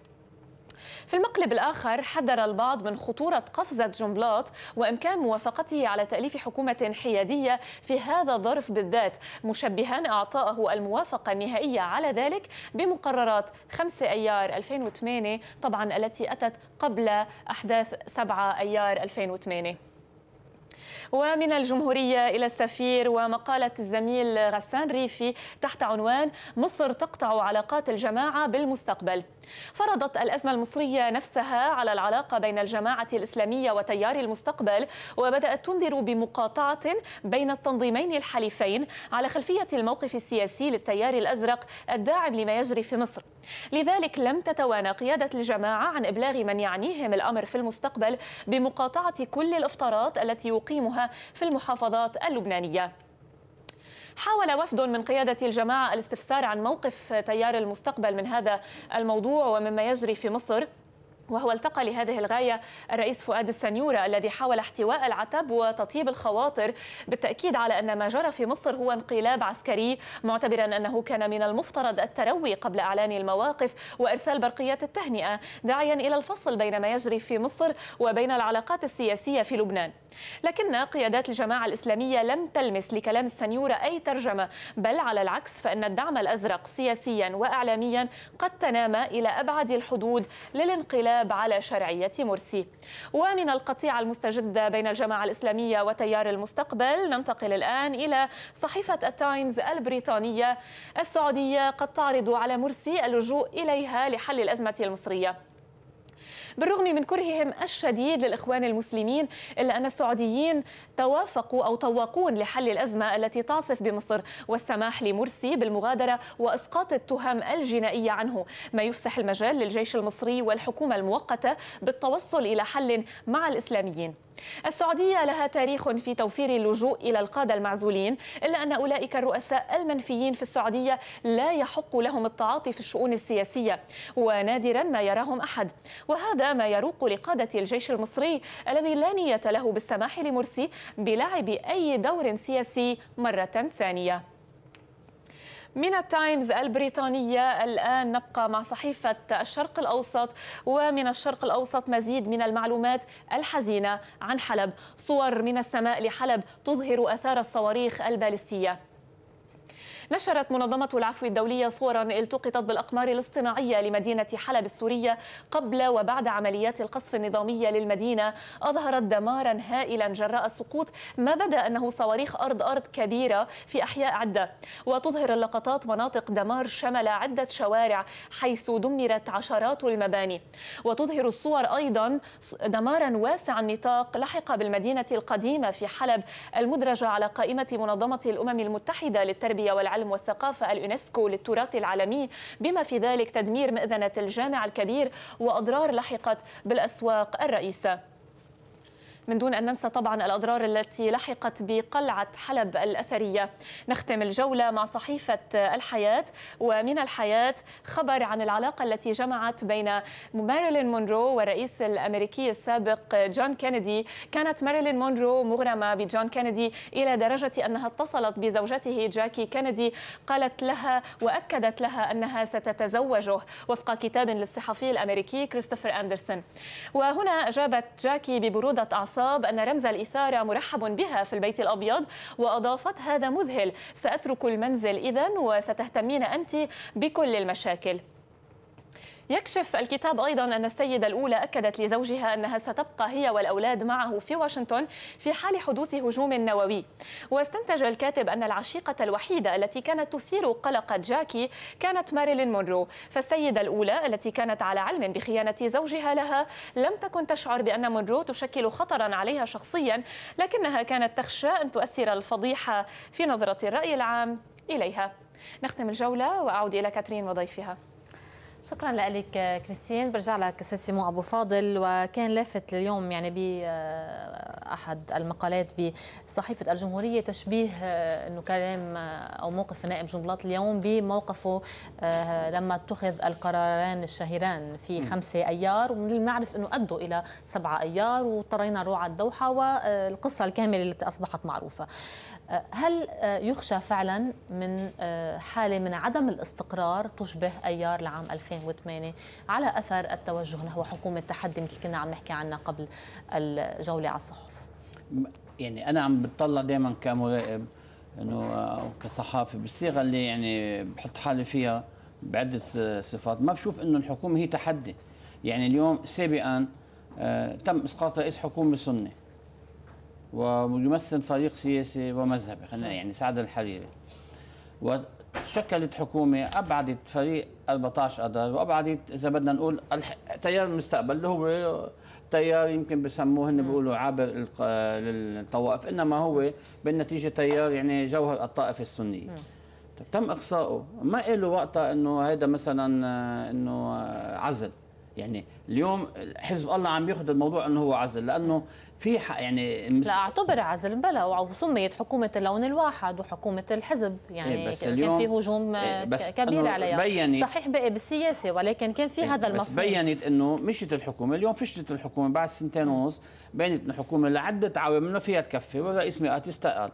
في المقلب الآخر حذر البعض من خطورة قفزة جنبلاط وإمكان موافقته على تأليف حكومة حيادية في هذا الظرف بالذات مشبهان أعطاءه الموافقة النهائية على ذلك بمقررات 5 أيار 2008 طبعا التي أتت قبل أحداث 7 أيار 2008 ومن الجمهورية إلى السفير ومقالة الزميل غسان ريفي تحت عنوان مصر تقطع علاقات الجماعة بالمستقبل فرضت الأزمة المصرية نفسها على العلاقة بين الجماعة الإسلامية وتيار المستقبل وبدأت تنذر بمقاطعة بين التنظيمين الحليفين على خلفية الموقف السياسي للتيار الأزرق الداعم لما يجري في مصر لذلك لم تتوانى قيادة الجماعة عن إبلاغ من يعنيهم الأمر في المستقبل بمقاطعة كل الإفطارات التي يقيمها في المحافظات اللبنانية حاول وفد من قيادة الجماعة الاستفسار عن موقف تيار المستقبل من هذا الموضوع ومما يجري في مصر وهو التقى لهذه الغاية الرئيس فؤاد السنيورة الذي حاول احتواء العتب وتطيب الخواطر بالتأكيد على أن ما جرى في مصر هو انقلاب عسكري معتبرا أنه كان من المفترض التروي قبل أعلان المواقف وإرسال برقيات التهنئة داعيا إلى الفصل بين ما يجري في مصر وبين العلاقات السياسية في لبنان لكن قيادات الجماعة الإسلامية لم تلمس لكلام السنيورة أي ترجمة بل على العكس فإن الدعم الأزرق سياسيا وإعلاميا قد تنامى إلى أبعد الحدود للانقلاب الانقلاب على شرعية مرسي ومن القطيعة المستجدة بين الجماعة الإسلامية وتيار المستقبل ننتقل الآن إلى صحيفة التايمز البريطانية السعودية قد تعرض على مرسي اللجوء إليها لحل الأزمة المصرية بالرغم من كرههم الشديد للإخوان المسلمين إلا أن السعوديين توافقوا أو طوقون لحل الأزمة التي تعصف بمصر والسماح لمرسي بالمغادرة وإسقاط التهم الجنائية عنه ما يفسح المجال للجيش المصري والحكومة المؤقتة بالتوصل إلى حل مع الإسلاميين السعودية لها تاريخ في توفير اللجوء إلى القادة المعزولين إلا أن أولئك الرؤساء المنفيين في السعودية لا يحق لهم التعاطي في الشؤون السياسية ونادرا ما يراهم أحد وهذا ما يروق لقادة الجيش المصري الذي لا نية له بالسماح لمرسي بلعب أي دور سياسي مرة ثانية من التايمز البريطانية الآن نبقى مع صحيفة الشرق الأوسط ومن الشرق الأوسط مزيد من المعلومات الحزينة عن حلب صور من السماء لحلب تظهر أثار الصواريخ البالستية نشرت منظمة العفو الدولية صورا التقطت بالأقمار الاصطناعية لمدينة حلب السورية قبل وبعد عمليات القصف النظامية للمدينة أظهرت دمارا هائلا جراء سقوط ما بدا أنه صواريخ أرض أرض كبيرة في أحياء عدة وتظهر اللقطات مناطق دمار شمل عدة شوارع حيث دمرت عشرات المباني وتظهر الصور أيضا دمارا واسع النطاق لحق بالمدينة القديمة في حلب المدرجة على قائمة منظمة الأمم المتحدة للتربية والعلم العلم والثقافة اليونسكو للتراث العالمي بما في ذلك تدمير مئذنة الجامع الكبير وأضرار لحقت بالأسواق الرئيسة من دون أن ننسى طبعا الأضرار التي لحقت بقلعة حلب الأثرية نختم الجولة مع صحيفة الحياة ومن الحياة خبر عن العلاقة التي جمعت بين ماريلين مونرو والرئيس الأمريكي السابق جون كينيدي كانت ماريلين مونرو مغرمة بجون كينيدي إلى درجة أنها اتصلت بزوجته جاكي كينيدي قالت لها وأكدت لها أنها ستتزوجه وفق كتاب للصحفي الأمريكي كريستوفر أندرسون وهنا أجابت جاكي ببرودة أعصاب الأعصاب أن رمز الإثارة مرحب بها في البيت الأبيض وأضافت هذا مذهل سأترك المنزل إذا وستهتمين أنت بكل المشاكل يكشف الكتاب أيضا أن السيدة الأولى أكدت لزوجها أنها ستبقى هي والأولاد معه في واشنطن في حال حدوث هجوم نووي واستنتج الكاتب أن العشيقة الوحيدة التي كانت تثير قلق جاكي كانت ماريلين مونرو فالسيدة الأولى التي كانت على علم بخيانة زوجها لها لم تكن تشعر بأن مونرو تشكل خطرا عليها شخصيا لكنها كانت تخشى أن تؤثر الفضيحة في نظرة الرأي العام إليها نختم الجولة وأعود إلى كاترين وضيفها شكرا لك كريستين برجع لك سيمو ابو فاضل وكان لافت اليوم يعني ب آه، احد المقالات بصحيفه الجمهوريه تشبيه آه، انه كلام آه، او موقف نائب جنبلاط اليوم بموقفه لما اتخذ القراران الشهيران في خمسة ايار ونعرف انه ادوا الى سبعة ايار واضطرينا نروح على الدوحه والقصه الكامله التي اصبحت معروفه هل آه، يخشى فعلا من آه، حالة من عدم الاستقرار تشبه أيار لعام 2008 على أثر التوجه نحو حكومة تحدي مثل كنا عم نحكي عنها قبل الجولة على الصحف يعني أنا عم بتطلع دائما كمراقب انه آه، كصحافي بالصيغه اللي يعني بحط حالي فيها بعده صفات ما بشوف انه الحكومه هي تحدي يعني اليوم سابقا تم اسقاط رئيس حكومه سنه ويمثل فريق سياسي ومذهبي خلينا يعني سعد الحريري وشكلت حكومه ابعدت فريق 14 اذار وابعدت اذا بدنا نقول تيار المستقبل اللي هو تيار يمكن بسموه هن بيقولوا عابر للطوائف انما هو بالنتيجه تيار يعني جوهر الطائفه السنيه طيب، تم اقصائه ما له وقتها انه هذا مثلا انه عزل يعني اليوم حزب الله عم بياخذ الموضوع انه هو عزل لانه في يعني لا اعتبر عزل بلا وسميت حكومه اللون الواحد وحكومه الحزب يعني إيه بس اليوم... كان في هجوم إيه آه، بس كبير عليها صحيح بقي بالسياسه ولكن كان في إيه هذا المفهوم بس بينت انه مشيت الحكومه اليوم فشلت الحكومه بعد سنتين ونص بينت انه الحكومه لعده عوامل ما فيها تكفي والرئيس مئات استقال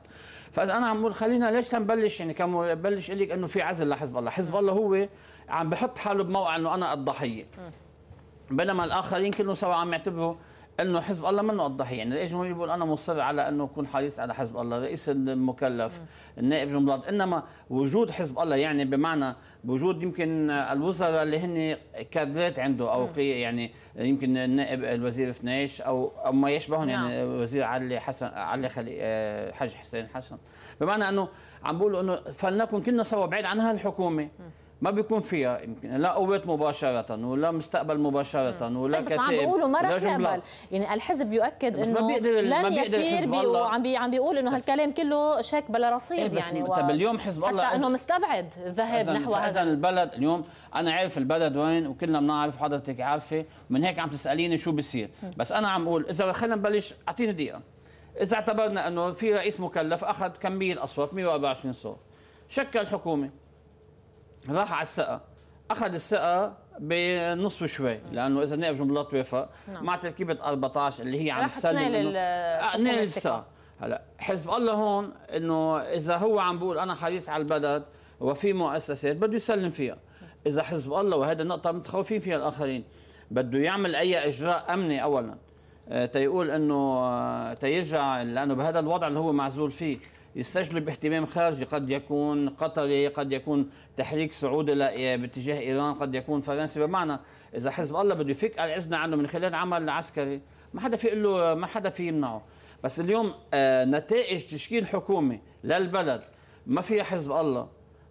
فاذا انا عم بقول خلينا ليش تنبلش يعني كم بلش لك انه في عزل لحزب الله حزب الله هو عم بحط حاله بموقع انه انا الضحيه بينما الاخرين كلهم سوا عم يعتبروا انه حزب الله منه الضحيه، يعني رئيس الجمهوريه بيقول انا مصر على انه اكون حريص على حزب الله، رئيس المكلف، النائب المضاد، انما وجود حزب الله يعني بمعنى بوجود يمكن الوزراء اللي هن كادرات عنده او يعني يمكن النائب الوزير فنيش او او ما يشبههم يعني نعم. وزير علي حسن علي خلي آه، حاج حسين حسن، بمعنى انه عم بقولوا انه فلنكن كلنا سوا بعيد عن هالحكومه ما بيكون فيها يمكن لا قوات مباشره ولا مستقبل مباشره ولا طيب كتائب بس عم بيقولوا ما رح يقبل يعني الحزب يؤكد انه لن يسير بي وعم بي عم بيقول انه هالكلام كله شك بلا رصيد إيه يعني و... طب اليوم حزب الله حتى انه مستبعد الذهاب نحو هذا البلد اليوم انا عارف البلد وين وكلنا بنعرف حضرتك عارفه من هيك عم تساليني شو بصير بس انا عم اقول اذا خلينا نبلش اعطيني دقيقه اذا اعتبرنا انه في رئيس مكلف اخذ كميه اصوات 124 صوت شكل حكومه راح على الثقه اخذ الثقه بنص وشوي لانه اذا نائب جملات وافق نعم. مع تركيبه 14 اللي هي عم تسلم نيل الثقه هلا حزب الله هون انه اذا هو عم بيقول انا حريص على البلد وفي مؤسسات بده يسلم فيها اذا حزب الله وهذا النقطه متخوفين فيها الاخرين بده يعمل اي اجراء امني اولا آه، تيقول انه آه، تيرجع لانه بهذا الوضع اللي هو معزول فيه يستجلب اهتمام خارجي قد يكون قطري قد يكون تحريك سعودي آه، باتجاه ايران قد يكون فرنسي بمعنى اذا حزب الله بده يفك العزنا عنه من خلال عمل عسكري ما حدا في له ما حدا في يمنعه بس اليوم آه، نتائج تشكيل حكومه للبلد ما فيها حزب الله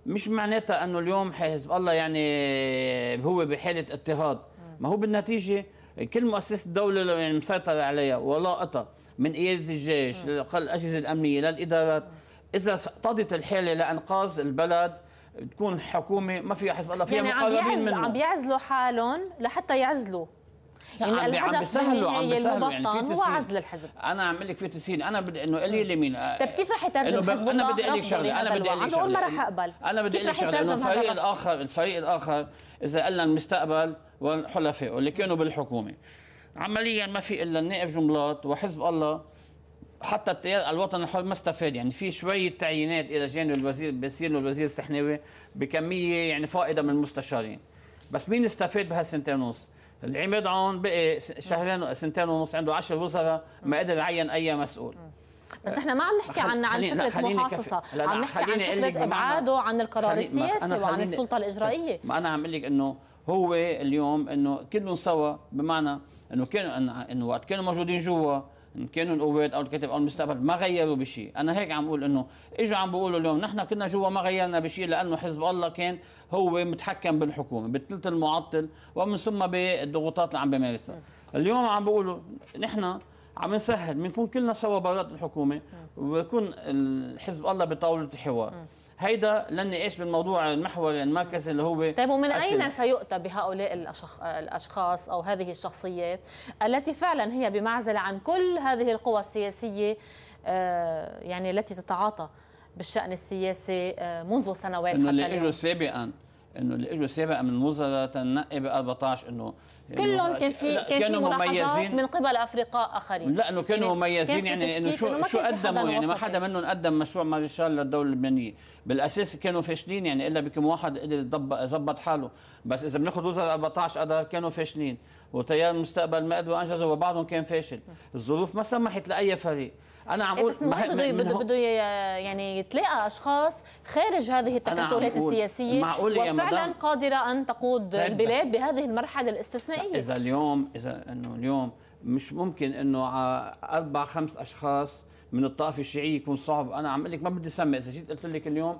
مش معناتها انه اليوم حزب الله يعني آه، هو بحاله اضطهاد ما هو بالنتيجه كل مؤسسه الدوله يعني مسيطر عليها ولاقتها من قياده الجيش للاجهزه الامنيه للادارات اذا اقتضت الحاله لانقاذ البلد تكون حكومه ما فيها حزب الله فيها يعني عم يعزلوا عم بيعزلوا حالهم لحتى يعزلوا يعني عم الهدف عم بيسهلوا عم بيسهلوا يعني هو عزل الحزب انا عم لك في تسهيل انا بدي انه قلي لي مين طيب كيف رح يترجم حزب الله انا بدي اقول لك شغله انا يعني بدي اقول لك شغله ما رح اقبل انا بدي اقول لك شغله انه الفريق الاخر الفريق الاخر اذا قلنا المستقبل والحلفاء اللي كانوا بالحكومه عمليا ما في الا النائب جملات وحزب الله حتى التيار الوطني الحر ما استفاد يعني في شويه تعيينات الى جانب الوزير بيصير له الوزير السحناوي بكميه يعني فائضه من المستشارين بس مين استفاد بهالسنتين ونص؟ العماد عون بقي شهرين سنتين ونص عنده 10 وزراء ما قدر يعين اي مسؤول بس نحن ما عم نحكي عن عن فكره محاصصه عم نحكي عن فكره ابعاده عن القرار السياسي وعن السلطه الاجرائيه ما انا عم لك انه هو اليوم انه كلهم سوا بمعنى انه كانوا انه وقت كانوا موجودين جوا ان كانوا القوات او الكتاب او المستقبل ما غيروا بشيء، انا هيك عم بقول انه اجوا عم بيقولوا اليوم نحن كنا جوا ما غيرنا بشيء لانه حزب الله كان هو متحكم بالحكومه بالثلث المعطل ومن ثم بالضغوطات اللي عم بيمارسها. اليوم عم بيقولوا نحن عم نسهل بنكون كلنا سوا برات الحكومه ويكون حزب الله بطاوله الحوار. هيدا لن ايش بالموضوع المحوري المركزي اللي هو طيب ومن أسل. اين سيؤتى بهؤلاء الاشخاص او هذه الشخصيات التي فعلا هي بمعزل عن كل هذه القوى السياسيه آه، يعني التي تتعاطى بالشان السياسي آه، منذ سنوات حتى اللي اجوا سابقا انه اللي اجوا سابقا من وزراء تنقي ب 14 انه كلهم كان في كان في ملاحظات من قبل افرقاء اخرين لا انه كانوا يعني مميزين يعني انه شو شو قدموا يعني ما حدا منهم قدم مشروع مارشال للدوله اللبنانيه بالاساس كانوا فاشلين يعني الا بكم واحد قدر يظبط حاله بس اذا بناخذ وزراء 14 قدر كانوا فاشلين وتيار المستقبل ما قدروا انجزوا وبعضهم كان فاشل الظروف ما سمحت لاي فريق انا عم اقول إيه، بس بده بده يعني يتلاقى اشخاص خارج هذه التكتلات السياسيه معقول وفعلا قادره ان تقود البلاد بهذه المرحله الاستثنائيه اذا اليوم اذا انه اليوم مش ممكن انه اربع خمس اشخاص من الطائفه الشيعيه يكون صعب انا عم اقول لك ما بدي سمي اذا جيت قلت لك اليوم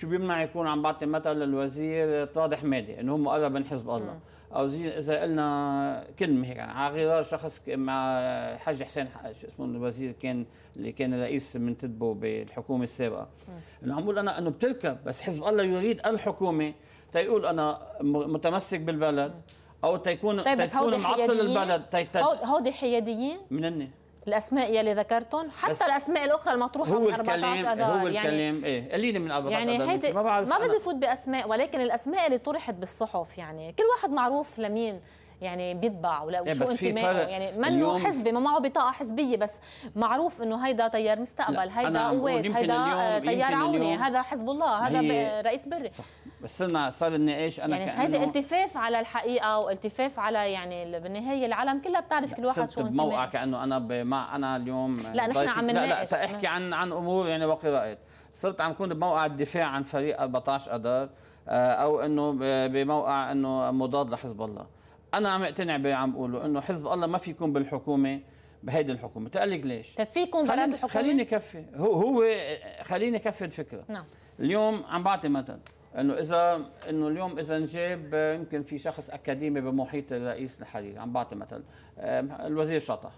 شو بيمنع يكون عم بعطي مثل للوزير طارق حمادي انه هم اقرب من حزب الله م. او زي اذا قلنا كلمه هيك يعني على غرار شخص مع الحاج حسين شو اسمه الوزير كان اللي كان رئيس من تدبو بالحكومه السابقه انه عم بقول انا انه بتركب بس حزب الله يريد الحكومه تيقول انا متمسك بالبلد او تيكون طيب تيكون معطل البلد تيت... هودي حياديين؟ منني الاسماء يلي ذكرتهم حتى الاسماء الاخرى المطروحه من 14 الكلام اذار هو الكلام يعني ايه قليل من 14 يعني اذار ما بعرف ما بدي فوت باسماء ولكن الاسماء اللي طرحت بالصحف يعني كل واحد معروف لمين يعني بيطبع ولا إيه، وشو انتمائه يعني منه حزبي ما معه بطاقه حزبيه بس معروف انه هيدا تيار مستقبل هيدا قوات هيدا آه، تيار عوني هذا حزب الله هذا رئيس بري صح. بس صرنا صار النقاش انا يعني هيدي التفاف على الحقيقه والتفاف على يعني بالنهايه العالم كلها بتعرف كل واحد شو انتمائه بموقع كانه انا مع انا اليوم لا نحن عم نناقش لا, لا احكي عن عن امور يعني وقراءات صرت عم كون بموقع الدفاع عن فريق 14 اذار آه، او انه بموقع انه مضاد لحزب الله انا عم اقتنع باللي عم بقوله انه حزب الله ما في يكون بالحكومه بهيدي الحكومه تقول ليش طيب في يكون بهيدي الحكومه خليني كفي هو هو خليني كفي الفكره نعم اليوم عم بعطي مثل انه اذا انه اليوم اذا نجيب يمكن في شخص اكاديمي بمحيط الرئيس الحالي عم بعطي مثل الوزير شطح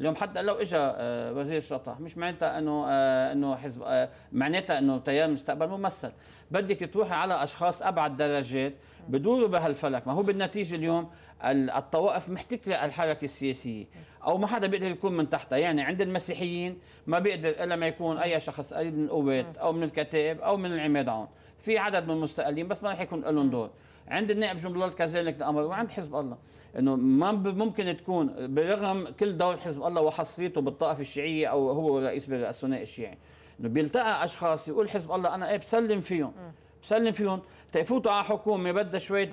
اليوم حتى لو اجى أه، وزير شطح مش معناتها انه أه، انه حزب أه، معناتها انه تيار المستقبل ممثل بدك تروحي على اشخاص ابعد درجات بدوروا بهالفلك ما هو بالنتيجه اليوم الطوائف محتكره الحركه السياسيه او ما حدا بيقدر يكون من تحتها يعني عند المسيحيين ما بيقدر الا ما يكون اي شخص قريب من القوات او من الكتائب او من العماد عون في عدد من المستقلين بس ما رح يكون لهم دور عند النائب الله كذلك الامر وعند حزب الله انه ما ممكن تكون برغم كل دور حزب الله وحصريته بالطائفه الشيعيه او هو رئيس الثنائي الشيعي انه بيلتقى اشخاص يقول حزب الله انا ايه بسلم فيهم بسلم فيهم تفوتوا على حكومه بدها شويه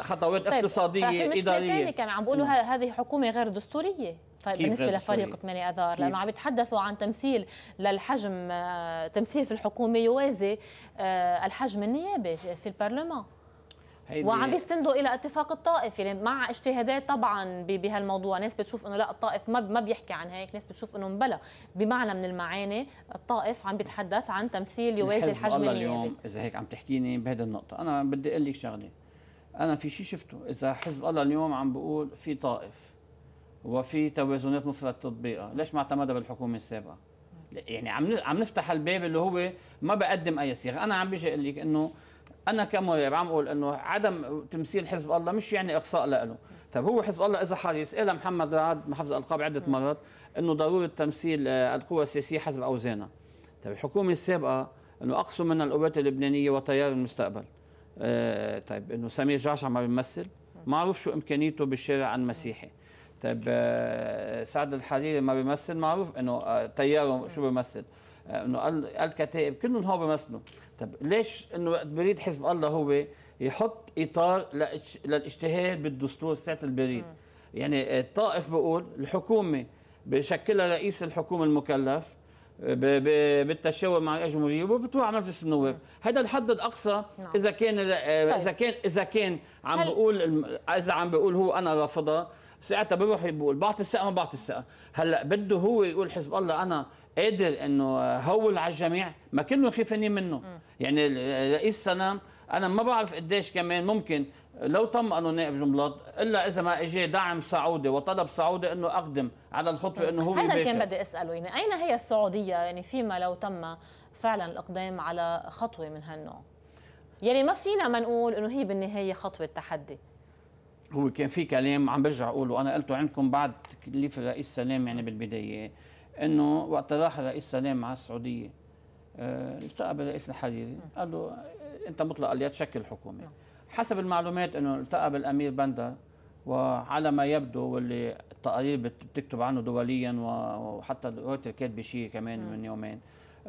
خطوات طيب. اقتصاديه في مشكله اداريه كان عم بقولوا هذه حكومه غير دستوريه طيب، بالنسبه لفريق 8 اذار لانه عم يتحدثوا عن تمثيل للحجم آه، تمثيل في الحكومه يوازي آه، الحجم النيابي في البرلمان وعم بيستندوا الى اتفاق الطائف يعني مع اجتهادات طبعا بهالموضوع ناس بتشوف انه لا الطائف ما ما بيحكي عن هيك ناس بتشوف انه مبلا بمعنى من المعاني الطائف عم بيتحدث عن تمثيل يوازي الحجم الله اليوم اذا هيك عم تحكيني بهذه النقطه انا بدي اقول لك شغله انا في شيء شفته اذا حزب الله اليوم عم بقول في طائف وفي توازنات مفرد تطبيقها ليش ما اعتمدها بالحكومه السابقه يعني عم عم نفتح الباب اللي هو ما بقدم اي صيغه انا عم بيجي اقول لك انه انا كمريم عم اقول انه عدم تمثيل حزب الله مش يعني اقصاء له طيب هو حزب الله اذا حاجه يسال محمد رعد محافظ القاب عده نعم. مرات انه ضروره تمثيل القوى آه، السياسيه حسب اوزانها طيب الحكومه السابقه انه اقصوا من القوات اللبنانيه وتيار المستقبل آه طيب انه سمير جعشع ما بيمثل نعم. معروف شو امكانيته بالشارع عن مسيحي طيب آه سعد الحريري ما بيمثل معروف انه آه تياره شو نعم. بيمثل آه، انه قال الكتائب كلهم هو بمثله طب ليش انه بريد حزب الله هو يحط اطار للاجتهاد بالدستور ساعه البريد يعني الطائف آه، بقول الحكومه بشكلها رئيس الحكومه المكلف آه، بالتشاور مع الجمهوريه وبتوع مجلس النواب هذا الحد الاقصى نعم. اذا كان طيب. اذا كان اذا كان عم بقول اذا عم بقول هو انا رافضها ساعتها بروح بقول بعطي الثقه ما بعطي الثقه هلا بده هو يقول حزب الله انا قادر انه هول على الجميع ما كله خيفانين منه م. يعني رئيس سنام انا ما بعرف قديش كمان ممكن لو طمأنوا نائب جنبلاط الا اذا ما اجى دعم سعودي وطلب سعودي انه اقدم على الخطوه انه هو هذا كان بدي اساله يعني اين هي السعوديه يعني فيما لو تم فعلا الاقدام على خطوه من هالنوع يعني ما فينا ما نقول انه هي بالنهايه خطوه تحدي هو كان في كلام عم برجع اقوله انا قلته عندكم بعد تكليف الرئيس سلام يعني بالبدايه انه وقت راح رئيس سلام على السعوديه آه، التقى بالرئيس الحريري قال له إيه، انت مطلق اليد شكل حكومه نعم. حسب المعلومات انه التقى بالامير بندر وعلى ما يبدو واللي التقارير بتكتب عنه دوليا وحتى رويتر كاتب شيء كمان م. من يومين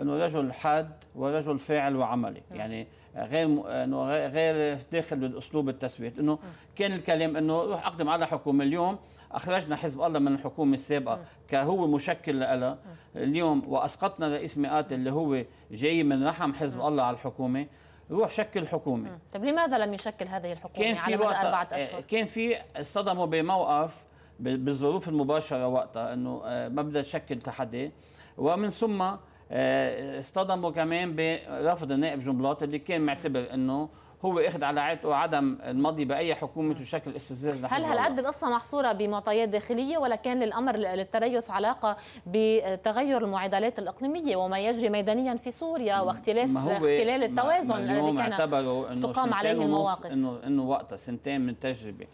انه رجل حاد ورجل فاعل وعملي م. نعم. يعني غير م... انه غير داخل بالاسلوب التسويت انه كان الكلام انه روح اقدم على حكومه اليوم اخرجنا حزب الله من الحكومه السابقه كهو مشكل لها اليوم واسقطنا رئيس مئات اللي هو جاي من رحم حزب الله على الحكومه روح شكل حكومه طب لماذا لم يشكل هذه الحكومه كان في على مدى اربعه إيه، اشهر كان في اصطدموا بموقف بالظروف المباشره وقتها انه آه، ما بدها تشكل تحدي ومن ثم آه، اصطدموا كمان برفض النائب جنبلاط اللي كان معتبر انه هو اخذ على عاتقه عدم المضي باي حكومه تشكل استفزاز هل هالقد القصه محصوره بمعطيات داخليه ولا كان الامر للتريث علاقه بتغير المعادلات الاقليميه وما يجري ميدانيا في سوريا واختلاف اختلال التوازن الذي كان تقام عليه المواقف انه انه وقتها سنتين من تجربه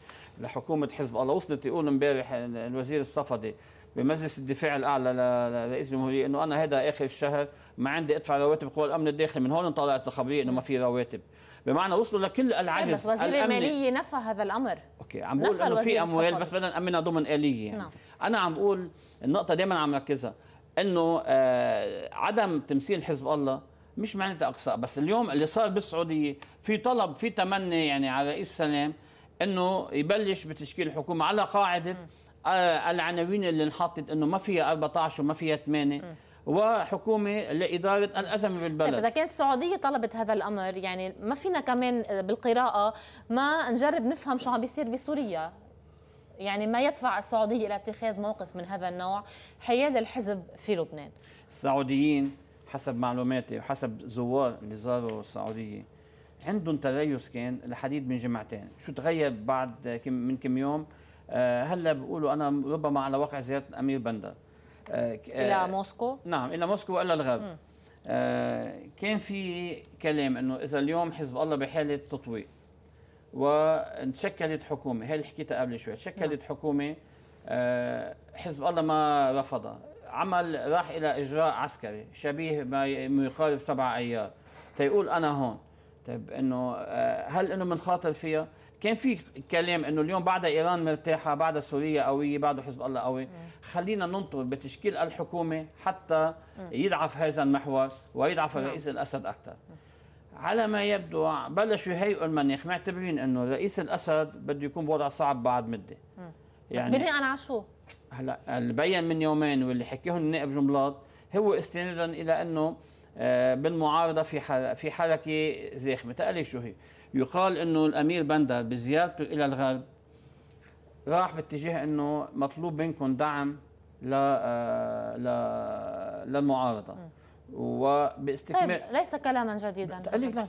لحكومه حزب الله وصلت يقول امبارح الوزير الصفدي بمجلس الدفاع الاعلى لرئيس الجمهوريه انه انا هذا اخر الشهر ما عندي ادفع رواتب قوى الامن الداخلي من هون طلعت الخبريه انه ما في رواتب بمعنى وصلوا لكل طيب، العجز بس وزير الأمني. الماليه نفى هذا الامر اوكي عم بقول انه في اموال بس بدنا نامنها ضمن اليه يعني. نعم. انا عم بقول النقطه دائما عم ركزها انه آه عدم تمثيل حزب الله مش معناتها اقصاء بس اليوم اللي صار بالسعوديه في طلب في تمني يعني على رئيس سلام انه يبلش بتشكيل الحكومه على قاعده آه العناوين اللي انحطت انه ما فيها 14 وما فيها 8 م. وحكومه لاداره الازمه بالبلد طيب اذا كانت السعوديه طلبت هذا الامر يعني ما فينا كمان بالقراءه ما نجرب نفهم شو عم بيصير بسوريا يعني ما يدفع السعوديه الى اتخاذ موقف من هذا النوع حياد الحزب في لبنان السعوديين حسب معلوماتي وحسب زوار اللي زاروا السعوديه عندهم تريث كان لحديد من جمعتين شو تغير بعد من كم يوم آه، هلا بيقولوا انا ربما على وقع زياره الامير بندر آه، الى موسكو نعم الى موسكو والى الغرب آه، كان في كلام انه اذا اليوم حزب الله بحاله تطويق وانشكلت حكومه هي اللي حكيتها قبل شوي تشكلت نعم. حكومه آه، حزب الله ما رفضها عمل راح الى اجراء عسكري شبيه ما يقارب سبعة ايار تيقول طيب انا هون طيب انه هل انه بنخاطر فيها كان في كلام انه اليوم بعد ايران مرتاحه بعد سوريا قويه بعد حزب الله قوي خلينا ننطر بتشكيل الحكومه حتى يضعف هذا المحور ويضعف الرئيس نعم. الاسد اكثر على ما يبدو بلشوا يهيئوا المناخ معتبرين انه الرئيس الاسد بده يكون بوضع صعب بعد مده يعني بس بناء على شو؟ هلا اللي بين من يومين واللي حكيه النائب جملاط هو استنادا الى انه آه، بالمعارضه في في حركه زاخمه، تقلي شو هي؟ يقال انه الامير بندر بزيارته الى الغرب راح باتجاه انه مطلوب منكم دعم ل آه، للمعارضه وباستكمال طيب ليس كلاما جديدا قال لك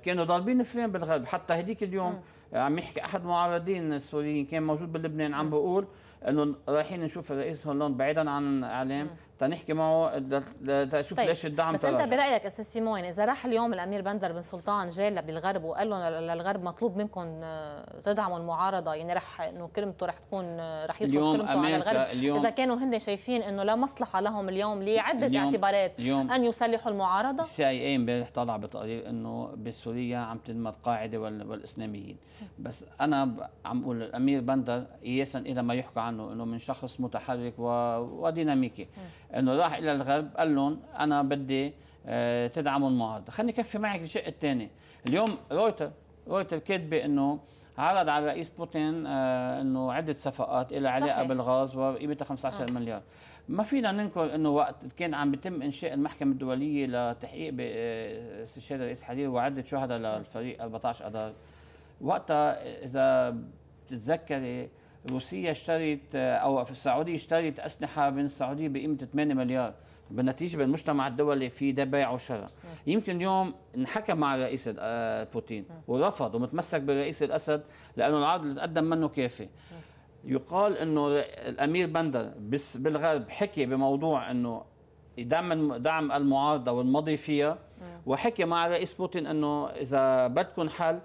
كانوا ضاربين فلان بالغرب حتى هذيك اليوم م. عم يحكي احد المعارضين السوريين كان موجود بلبنان عم بقول انه رايحين نشوف الرئيس هولند بعيدا عن الاعلام تنحكي معه لتشوف طيب. ليش الدعم بس تراجع. انت برايك استاذ سيمون اذا راح اليوم الامير بندر بن سلطان جاي بالغرب وقال لهم للغرب مطلوب منكم آه، تدعموا المعارضه يعني رح انه كلمته رح تكون آه، رح يفرض كلمته على الغرب اليوم اذا كانوا هن شايفين انه لا مصلحه لهم اليوم لعده اعتبارات اليوم ان يسلحوا المعارضه السي اي اي امبارح طلع بتقرير انه بسوريا عم تنمط قاعده والاسلاميين بس انا عم اقول الامير بندر قياسا الى ما يحكى عنه انه من شخص متحرك وديناميكي انه راح الى الغرب قال لهم انا بدي آه، تدعموا المعارضه، خليني كفي معك الشق الثاني، اليوم رويتر رويتر كاتبه انه عرض على الرئيس بوتين آه، انه عده صفقات لها علاقه بالغاز وقيمتها 15 آه. مليار ما فينا ننكر انه وقت كان عم بيتم انشاء المحكمه الدوليه لتحقيق آه، استشهاد الرئيس حرير وعده شهداء للفريق 14 اذار وقتها اذا بتتذكري روسيا اشترت آه، او في السعوديه اشترت اسلحه من السعوديه بقيمه 8 مليار بالنتيجه بالمجتمع الدولي في ده بيع وشراء يمكن اليوم انحكى مع الرئيس آه، بوتين ورفض ومتمسك بالرئيس الاسد لانه العرض اللي تقدم منه كافي يقال انه الامير بندر بالغرب حكي بموضوع انه دعم دعم المعارضه والمضي فيها وحكي مع الرئيس بوتين انه اذا بدكم حل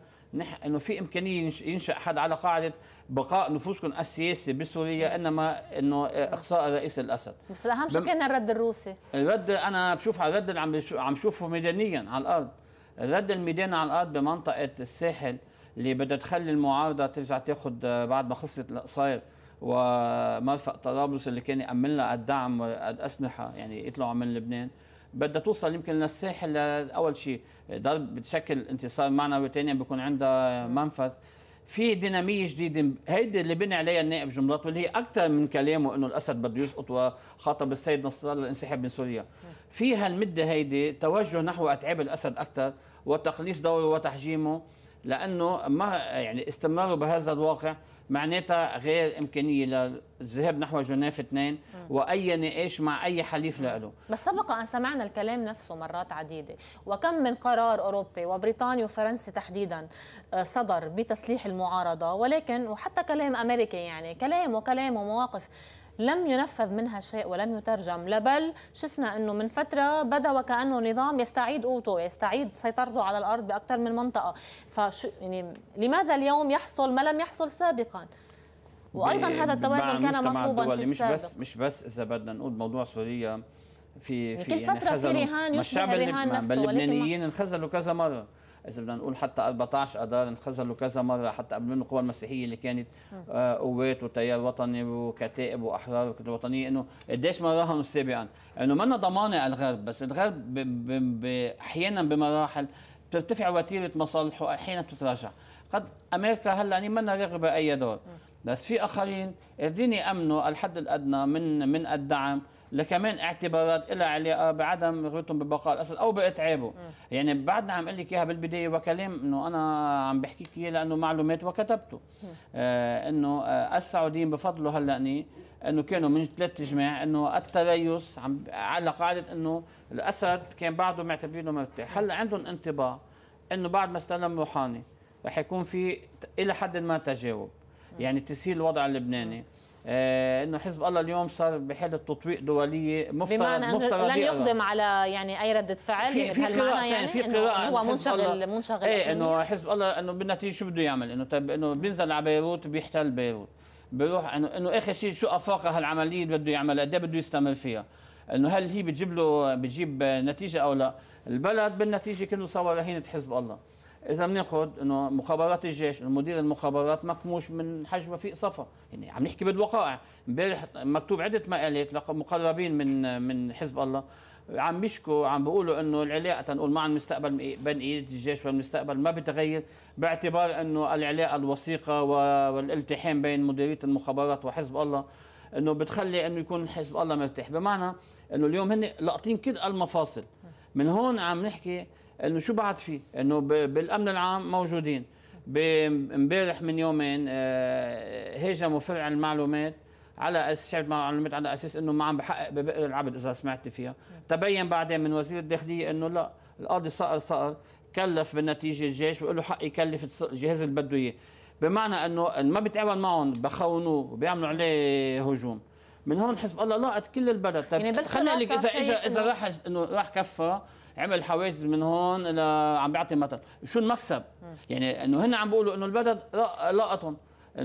انه في امكانيه ينشا حد على قاعده بقاء نفوذكم السياسي بسوريا انما انه اقصاء الرئيس الاسد بس الاهم شو كان الرد الروسي؟ الرد انا بشوف على الرد اللي عم عم شوفه ميدانيا على الارض الرد الميداني على الارض بمنطقه الساحل اللي بدها تخلي المعارضه ترجع تاخذ آه، بعد ما خلصت الاقصائر ومرفق طرابلس اللي كان يامن لها الدعم الاسلحه يعني يطلعوا من لبنان بدها توصل يمكن للساحل اول شيء ضرب بتشكل انتصار معنوي ثانيا بيكون عندها منفذ في ديناميه جديده هيدي اللي بني عليها النائب جملات واللي هي اكثر من كلامه انه الاسد بده يسقط وخاطب السيد نصر الله الانسحاب من سوريا في هالمده هيدي توجه نحو اتعاب الاسد اكثر وتقليص دوره وتحجيمه لانه ما يعني استمروا بهذا الواقع معناتها غير امكانيه للذهاب نحو جنيف اثنين واي نقاش مع اي حليف له بس سبق ان سمعنا الكلام نفسه مرات عديده وكم من قرار اوروبي وبريطانيا وفرنسا تحديدا آه، صدر بتسليح المعارضه ولكن وحتى كلام امريكي يعني كلام وكلام ومواقف لم ينفذ منها شيء ولم يترجم لا بل شفنا انه من فتره بدا وكانه نظام يستعيد قوته يستعيد سيطرته على الارض باكثر من منطقه فش يعني لماذا اليوم يحصل ما لم يحصل سابقا وايضا هذا التوازن كان مطلوبا في السابق مش بس مش بس اذا بدنا نقول موضوع سوريا في يعني في كل يعني فتره يعني في رهان يشبه الرهان نفسه اللبنانيين انخذلوا كذا مره اذا بدنا نقول حتى 14 اذار انخذلوا كذا مره حتى قبل منه القوى المسيحيه اللي كانت آه، قوات وتيار وطني وكتائب واحرار وكتائب وطنيه انه قديش ما راهنوا سابقا انه منا ضمانه على الغرب بس الغرب احيانا بمراحل بترتفع وتيره مصالحه احيانا بتتراجع قد امريكا هلا يعني منا راغبه اي دور بس في اخرين قادرين يامنوا الحد الادنى من من الدعم لكمان اعتبارات لها علاقه بعدم رغبتهم ببقاء الأسد أو بإتعابه يعني بعدنا عم أقول لك إياها بالبداية وكلام إنه أنا عم بحكيك إياه لأنه معلومات وكتبته آه إنه آه السعوديين بفضلوا هلأني انه كانوا من ثلاث جماع انه التريث عم على قاعده انه الاسد كان بعده معتبرينه مرتاح، هلا عندهم انطباع انه بعد ما استلم روحاني رح يكون في الى حد ما تجاوب، يعني تسهيل الوضع اللبناني آه انه حزب الله اليوم صار بحاله تطبيق دوليه مفترض بمعنى مفترض لن يقدم على يعني اي رده فعل في في قراءه يعني في قراءه هو منشغل منشغل ايه انه حزب الله انه بالنتيجه شو بده يعمل انه طيب انه بينزل على بيروت بيحتل بيروت بيروح انه انه اخر شيء شو افاق هالعمليه اللي بده يعملها قد إيه بده يستمر فيها انه هل هي بتجيب له بتجيب نتيجه او لا البلد بالنتيجه كله صار رهينه حزب الله اذا بناخذ انه مخابرات الجيش مدير المخابرات مكموش من حج وفيق صفا يعني عم نحكي بالوقائع امبارح مكتوب عده مقالات مقربين من من حزب الله عم بيشكوا عم بيقولوا انه العلاقه تنقول مع المستقبل بين ايد الجيش والمستقبل ما بتغير باعتبار انه العلاقه الوثيقه والالتحام بين مديريه المخابرات وحزب الله انه بتخلي انه يكون حزب الله مرتاح بمعنى انه اليوم هن لاقطين كل المفاصل من هون عم نحكي انه شو بعد في انه بالامن العام موجودين امبارح من يومين هاجموا آه، فرع المعلومات على اساس المعلومات معلومات على اساس انه ما عم بحقق ببئر العبد اذا سمعتي فيها تبين بعدين من وزير الداخليه انه لا القاضي صقر صقر كلف بالنتيجه الجيش وقال له حق يكلف الجهاز اللي بده اياه بمعنى انه ما بيتعاون معهم بخونوه وبيعملوا عليه هجوم من هون حزب الله لقت كل البلد طيب يعني خلينا اذا اذا اذا راح انه راح كفى عمل حواجز من هون ل... عم بيعطي مثل شو المكسب يعني انه هن عم بيقولوا انه البلد لقطهم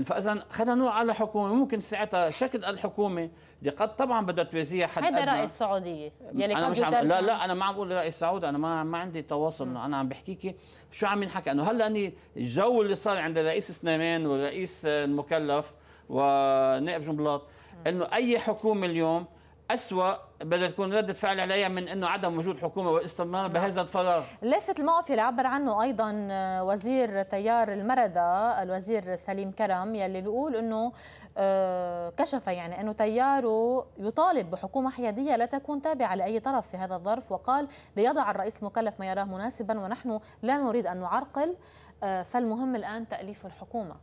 فاذا خلينا نروح على حكومه ممكن ساعتها شكل الحكومه اللي قد طبعا بدها توازيها حد هذا راي السعوديه يعني مش عم لا لا انا ما عم بقول راي السعودي انا ما ما عندي تواصل م. انا عم بحكيكي شو عم ينحكى انه هلا اني الجو اللي صار عند رئيس سنامان ورئيس المكلف ونائب جنبلاط انه اي حكومه اليوم أسوأ بدها تكون ردة فعل عليها من أنه عدم وجود حكومة واستمرار نعم. بهذا الفراغ لافت الموقف اللي عبر عنه أيضا آه، وزير تيار المردة الوزير سليم كرم يلي بيقول أنه آه، كشف يعني أنه تياره يطالب بحكومة حيادية لا تكون تابعة لأي طرف في هذا الظرف وقال ليضع الرئيس المكلف ما يراه مناسبا ونحن لا نريد أن نعرقل آه، فالمهم الآن تأليف الحكومة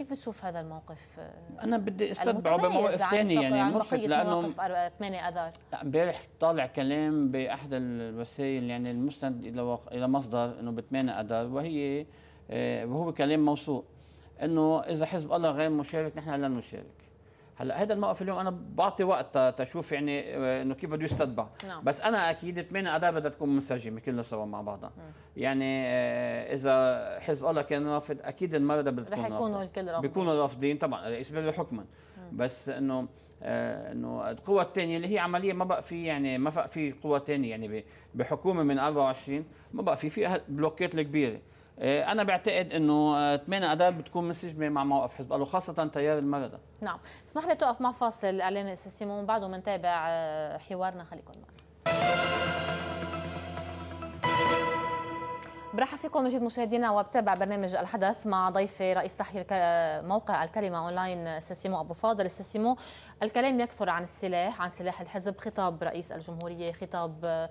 كيف بتشوف هذا الموقف آه، انا بدي استتبعه بموقف ثاني يعني ملفت لانه موقف 8 آه، اذار امبارح طالع كلام باحد الوسائل يعني المستند الى وق... الى مصدر انه ب 8 اذار وهي آه، وهو كلام موثوق انه اذا حزب الله غير مشارك نحن لن نشارك هلا هذا الموقف اليوم انا بعطي وقت تشوف يعني آه، انه كيف بده يستتبع نعم. بس انا اكيد ثمان اداء بدها تكون منسجمه كلنا سوا مع بعضها يعني آه، اذا حزب الله كان رافض اكيد المرضى بدها تكون رح يكونوا الكل رافضين بيكونوا رافضين طبعا رئيس بده حكما بس انه آه، انه القوى الثانيه اللي هي عمليا ما بقى في يعني ما بقى في قوى ثانيه يعني بحكومه من 24 ما بقى في في بلوكات الكبيره إيه، انا بعتقد انه 8 آه، اذار بتكون مسجمه مع موقف حزب الله خاصه تيار المرضى نعم اسمح لي توقف مع فاصل اعلامي اساسي ومن بعده بنتابع آه، حوارنا خليكم معنا برحب فيكم مجيد مشاهدينا وبتابع برنامج الحدث مع ضيفي رئيس تحرير موقع الكلمة أونلاين ساسيمو أبو فاضل ساسيمو الكلام يكثر عن السلاح عن سلاح الحزب خطاب رئيس الجمهورية خطاب آه،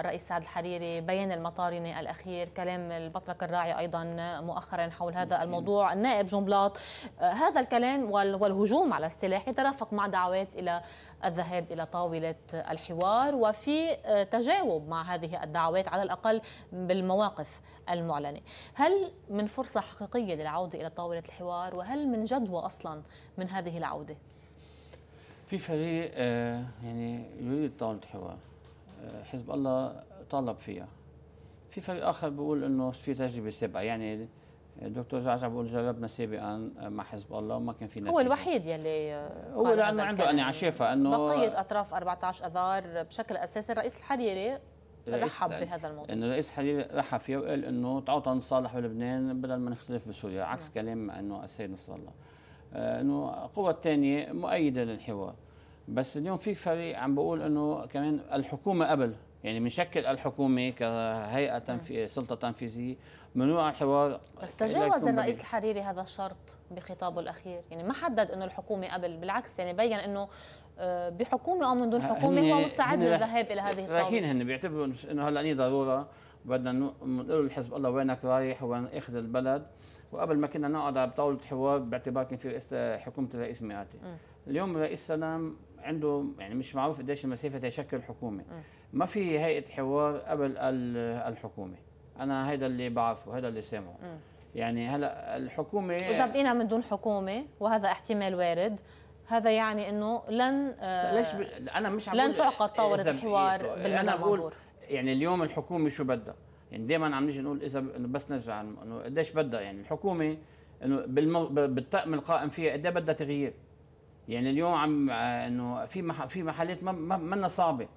الرئيس سعد الحريري بيان المطارنة الأخير كلام البطرك الراعي أيضا مؤخرا حول هذا الموضوع النائب جنبلاط آه، هذا الكلام والهجوم على السلاح يترافق مع دعوات إلى الذهاب إلى طاولة الحوار وفي آه، تجاوب مع هذه الدعوات على الأقل بالمواقف المعلنة هل من فرصة حقيقية للعودة إلى طاولة الحوار وهل من جدوى أصلا من هذه العودة؟ في فريق آه، يعني يريد طاولة الحوار آه، حزب الله طالب فيها في فريق آخر بيقول أنه في تجربة سابقة يعني الدكتور جعجع بقول جربنا سابقا مع حزب الله وما كان في نتيجة. هو الوحيد يلي هو لانه عنده انا عشافه انه بقيه اطراف 14 اذار بشكل اساسي الرئيس الحريري رحب بهذا الموضوع انه الرئيس الحريري رحب فيه وقال انه تعطى نصالح بلبنان بدل ما نختلف بسوريا عكس م. نعم. كلام انه السيد نصر الله آه، انه القوى الثانيه مؤيده للحوار بس اليوم في فريق عم بقول انه كمان الحكومه قبل يعني بنشكل الحكومه كهيئه نعم. تنفي... سلطه تنفيذيه ممنوع الحوار بس تجاوز الرئيس الحريري هذا الشرط بخطابه الاخير يعني ما حدد انه الحكومه قبل بالعكس يعني بين انه آه، بحكومه او من دون حكومه هو مستعد للذهاب الى هذه الطاوله رايحين هن بيعتبروا انه هلا ضروره بدنا نقول لحزب الله وينك رايح وين اخذ البلد وقبل ما كنا نقعد على طاوله حوار باعتبار كان في رئيس حكومه الرئيس مئاتي اليوم الرئيس سلام عنده يعني مش معروف قديش المسافه تشكل حكومه ما في هيئه حوار قبل الحكومه انا هيدا اللي بعرفه هيدا اللي سامعه يعني هلا الحكومه اذا بقينا من دون حكومه وهذا احتمال وارد هذا يعني انه لن آه، ليش ب... انا مش عم لن تعقد طاوله الحوار إيه، بالمدى المنظور يعني اليوم الحكومه شو بدها يعني دائما عم نيجي نقول اذا بس نرجع انه قديش بدها يعني الحكومه انه بالمو... بالطقم القائم فيها قد بدها تغيير يعني اليوم عم آه، انه في مح... في محلات ما منا صعبه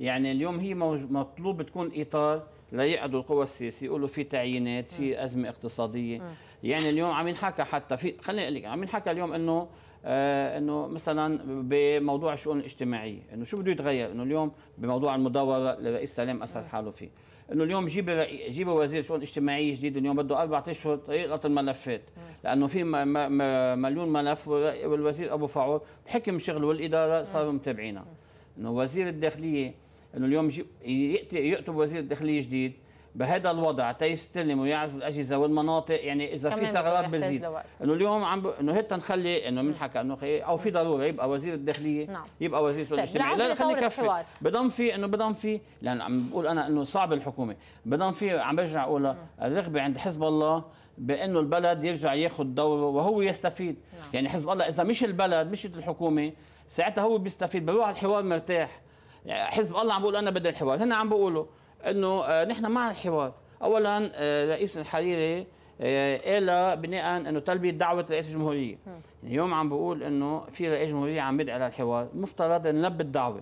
يعني اليوم هي مطلوب تكون اطار لا يقعدوا القوى السياسيه يقولوا في تعيينات في ازمه اقتصاديه يعني اليوم عم ينحكى حتى في خليني اقول لك عم ينحكى اليوم انه آه انه مثلا بموضوع الشؤون الاجتماعيه انه شو بده يتغير انه اليوم بموضوع المداوره لرئيس سلام اسد حاله فيه انه اليوم جيب جيبوا وزير شؤون اجتماعيه جديد اليوم بده اربع اشهر يلقط الملفات لانه في مليون ملف والوزير ابو فعور بحكم شغله والاداره صاروا متابعينها انه وزير الداخليه انه اليوم يكتب وزير الداخليه جديد بهذا الوضع تيستلم ويعرف الاجهزه والمناطق يعني اذا في ثغرات بزيد انه اليوم عم ب... انه هيك نخلي انه بنحكى نعم. انه خي... او في نعم. ضروره يبقى وزير الداخليه نعم. يبقى وزير الشؤون طيب، الاجتماعيه نعم، لا خلي كفي بضم في انه بضم في لان عم بقول انا انه صعب الحكومه بضم في عم برجع اقولها الرغبه عند حزب الله بانه البلد يرجع ياخذ دوره وهو يستفيد نعم. يعني حزب الله اذا مش البلد مش الحكومه ساعتها هو بيستفيد بروح على الحوار مرتاح حزب الله عم بيقول انا بدي الحوار هن عم بيقولوا انه آه، نحن مع الحوار اولا آه، رئيس الحريري آه، قال بناء انه تلبيه دعوه رئيس الجمهوريه اليوم عم بيقول انه في رئيس جمهوريه عم يدعي للحوار مفترض نلبي الدعوه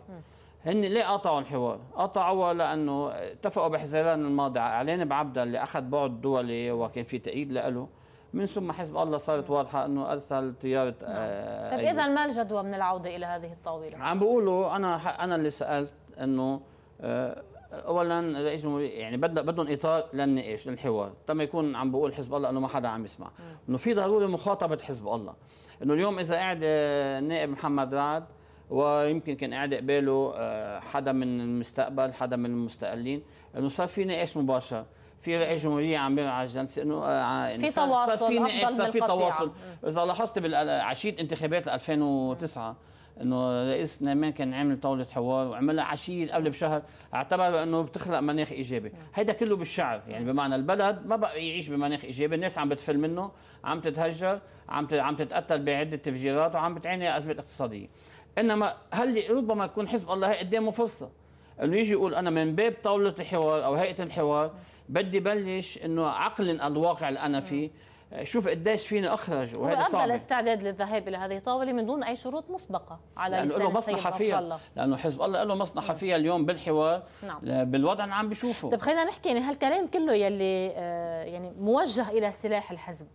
هن ليه قطعوا الحوار؟ قطعوها لانه اتفقوا بحزيران الماضي اعلان بعبدا اللي اخذ بعد دولي وكان في تأييد له من ثم حزب الله صارت واضحه انه ارسل طياره آه، نعم. طيب اذا ما الجدوى من العوده الى هذه الطاوله؟ عم بيقولوا انا انا اللي سالت انه آه، اولا رئيس الجمهوريه يعني بدهم اطار للنقاش للحوار تم يكون عم بقول حزب الله انه ما حدا عم يسمع انه في ضروره مخاطبه حزب الله انه اليوم اذا قاعد النائب آه، محمد رعد ويمكن كان قاعد قباله حدا من المستقبل حدا من المستقلين انه صار في نقاش مباشر في رئيس جمهوريه عم جلسة انه آه، يعني في تواصل صار في افضل صار في تواصل اذا لاحظت بالعشيه آه، انتخابات 2009 انه رئيس نعمان كان عامل طاوله حوار وعملها عشيه قبل بشهر اعتبر انه بتخلق مناخ ايجابي هيدا كله بالشعر يعني بمعنى البلد ما بقى يعيش بمناخ ايجابي الناس عم بتفل منه عم تتهجر عم عم تتقتل بعده تفجيرات وعم بتعاني ازمه اقتصاديه انما هل ربما يكون حزب الله هي قدامه فرصه انه يجي يقول انا من باب طاوله الحوار او هيئه الحوار بدي بلش انه عقل الواقع اللي انا فيه شوف قديش فيني اخرج وهذا صعب الاستعداد للذهاب الى هذه الطاوله من دون اي شروط مسبقه على لأنه لسان السيد حفية. الله لانه حزب الله له مصلحه فيها اليوم بالحوار نعم. بالوضع اللي عم بشوفه طيب خلينا نحكي يعني هالكلام كله يلي آه، يعني موجه الى سلاح الحزب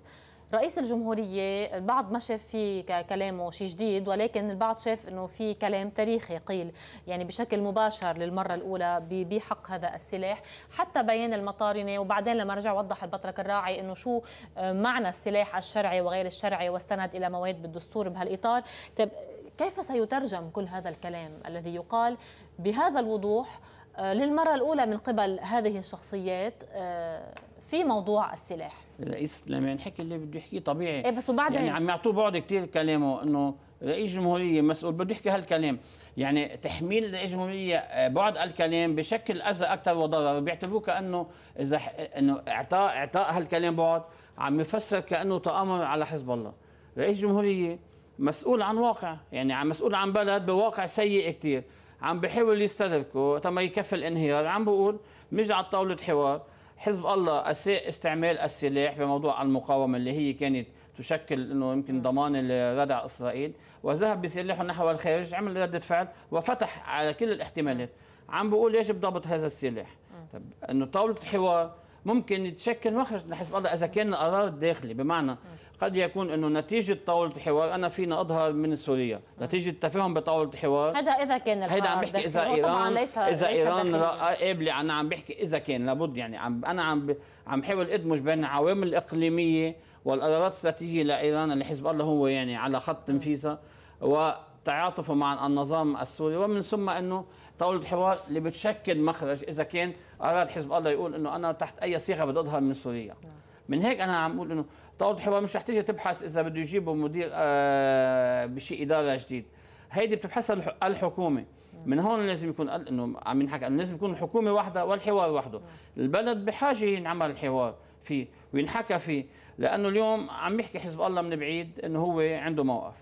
رئيس الجمهورية البعض ما شاف في كلامه شيء جديد ولكن البعض شاف أنه في كلام تاريخي قيل يعني بشكل مباشر للمرة الأولى بحق هذا السلاح حتى بيان المطارنة وبعدين لما رجع وضح البطرك الراعي أنه شو آه، معنى السلاح الشرعي وغير الشرعي واستند إلى مواد بالدستور بهالإطار طيب كيف سيترجم كل هذا الكلام الذي يقال بهذا الوضوح آه، للمرة الأولى من قبل هذه الشخصيات آه، في موضوع السلاح الرئيس لما ينحكي اللي بده يحكيه طبيعي ايه بس وبعدين يعني عم يعطوه بعد كثير كلامه انه رئيس جمهوريه مسؤول بده يحكي هالكلام يعني تحميل رئيس جمهوريه آه، بعد الكلام بشكل اذى اكثر وضرر بيعتبروه كانه اذا انه اعطاء اعطاء هالكلام بعد عم يفسر كانه تامر على حزب الله رئيس جمهوريه مسؤول عن واقع يعني عم مسؤول عن بلد بواقع سيء كثير عم بحاول يستدركه تما يكفي الانهيار عم بقول مش على طاوله حوار حزب الله اساء استعمال السلاح بموضوع المقاومه اللي هي كانت تشكل انه يمكن ضمان لردع اسرائيل وذهب بسلاحه نحو الخارج عمل رده فعل وفتح على كل الاحتمالات عم بقول يجب ضبط هذا السلاح طب انه طاوله حوار ممكن يتشكل مخرج لحزب الله اذا كان القرار داخلي بمعنى قد يكون انه نتيجه طاوله الحوار انا فينا اظهر من سوريا نتيجه تفاهم بطاوله الحوار هذا اذا كان هذا عم بحكي اذا ايران ليس اذا ليس ايران قابله آه، انا عم بحكي اذا كان لابد يعني عم انا عم عم حاول ادمج بين العوامل الاقليميه والقرارات الاستراتيجيه لايران اللي حزب الله هو يعني على خط تنفيذها وتعاطفه مع النظام السوري ومن ثم انه طاوله الحوار اللي بتشكل مخرج اذا كان اراد حزب الله يقول انه انا تحت اي صيغه بدي اظهر من سوريا نعم. من هيك انا عم اقول انه توضحي هو مش رح تيجي تبحث اذا بده يجيبوا مدير آه، بشيء اداره جديد هيدي بتبحثها الحكومه من هون لازم يكون انه عم ينحكى لازم يكون الحكومه وحده والحوار وحده البلد بحاجه ينعمل الحوار فيه وينحكى فيه لانه اليوم عم يحكي حزب الله من بعيد انه هو عنده موقف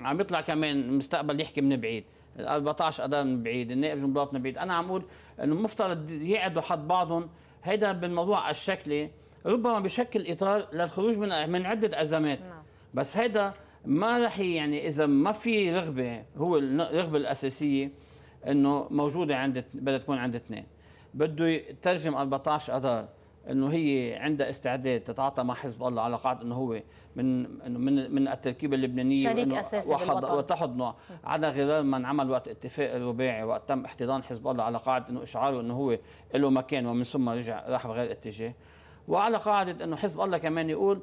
عم يطلع كمان المستقبل يحكي من بعيد 14 اذار من بعيد النائب المضاف من بعيد انا عم اقول انه مفترض يقعدوا حد بعضهم هيدا بالموضوع الشكلي ربما بشكل اطار للخروج من من عده ازمات نعم. بس هذا ما رح يعني اذا ما في رغبه هو الرغبه الاساسيه انه موجوده عند بدها تكون عند اثنين بده يترجم 14 اذار انه هي عندها استعداد تتعاطى مع حزب الله على قاعده انه هو من من من التركيبه اللبنانيه شريك اساسي وحض وتحضنه على غرار ما انعمل وقت اتفاق الرباعي وقت تم احتضان حزب الله على قاعده انه اشعاره انه هو له مكان ومن ثم رجع راح بغير اتجاه وعلى قاعده انه حزب الله كمان يقول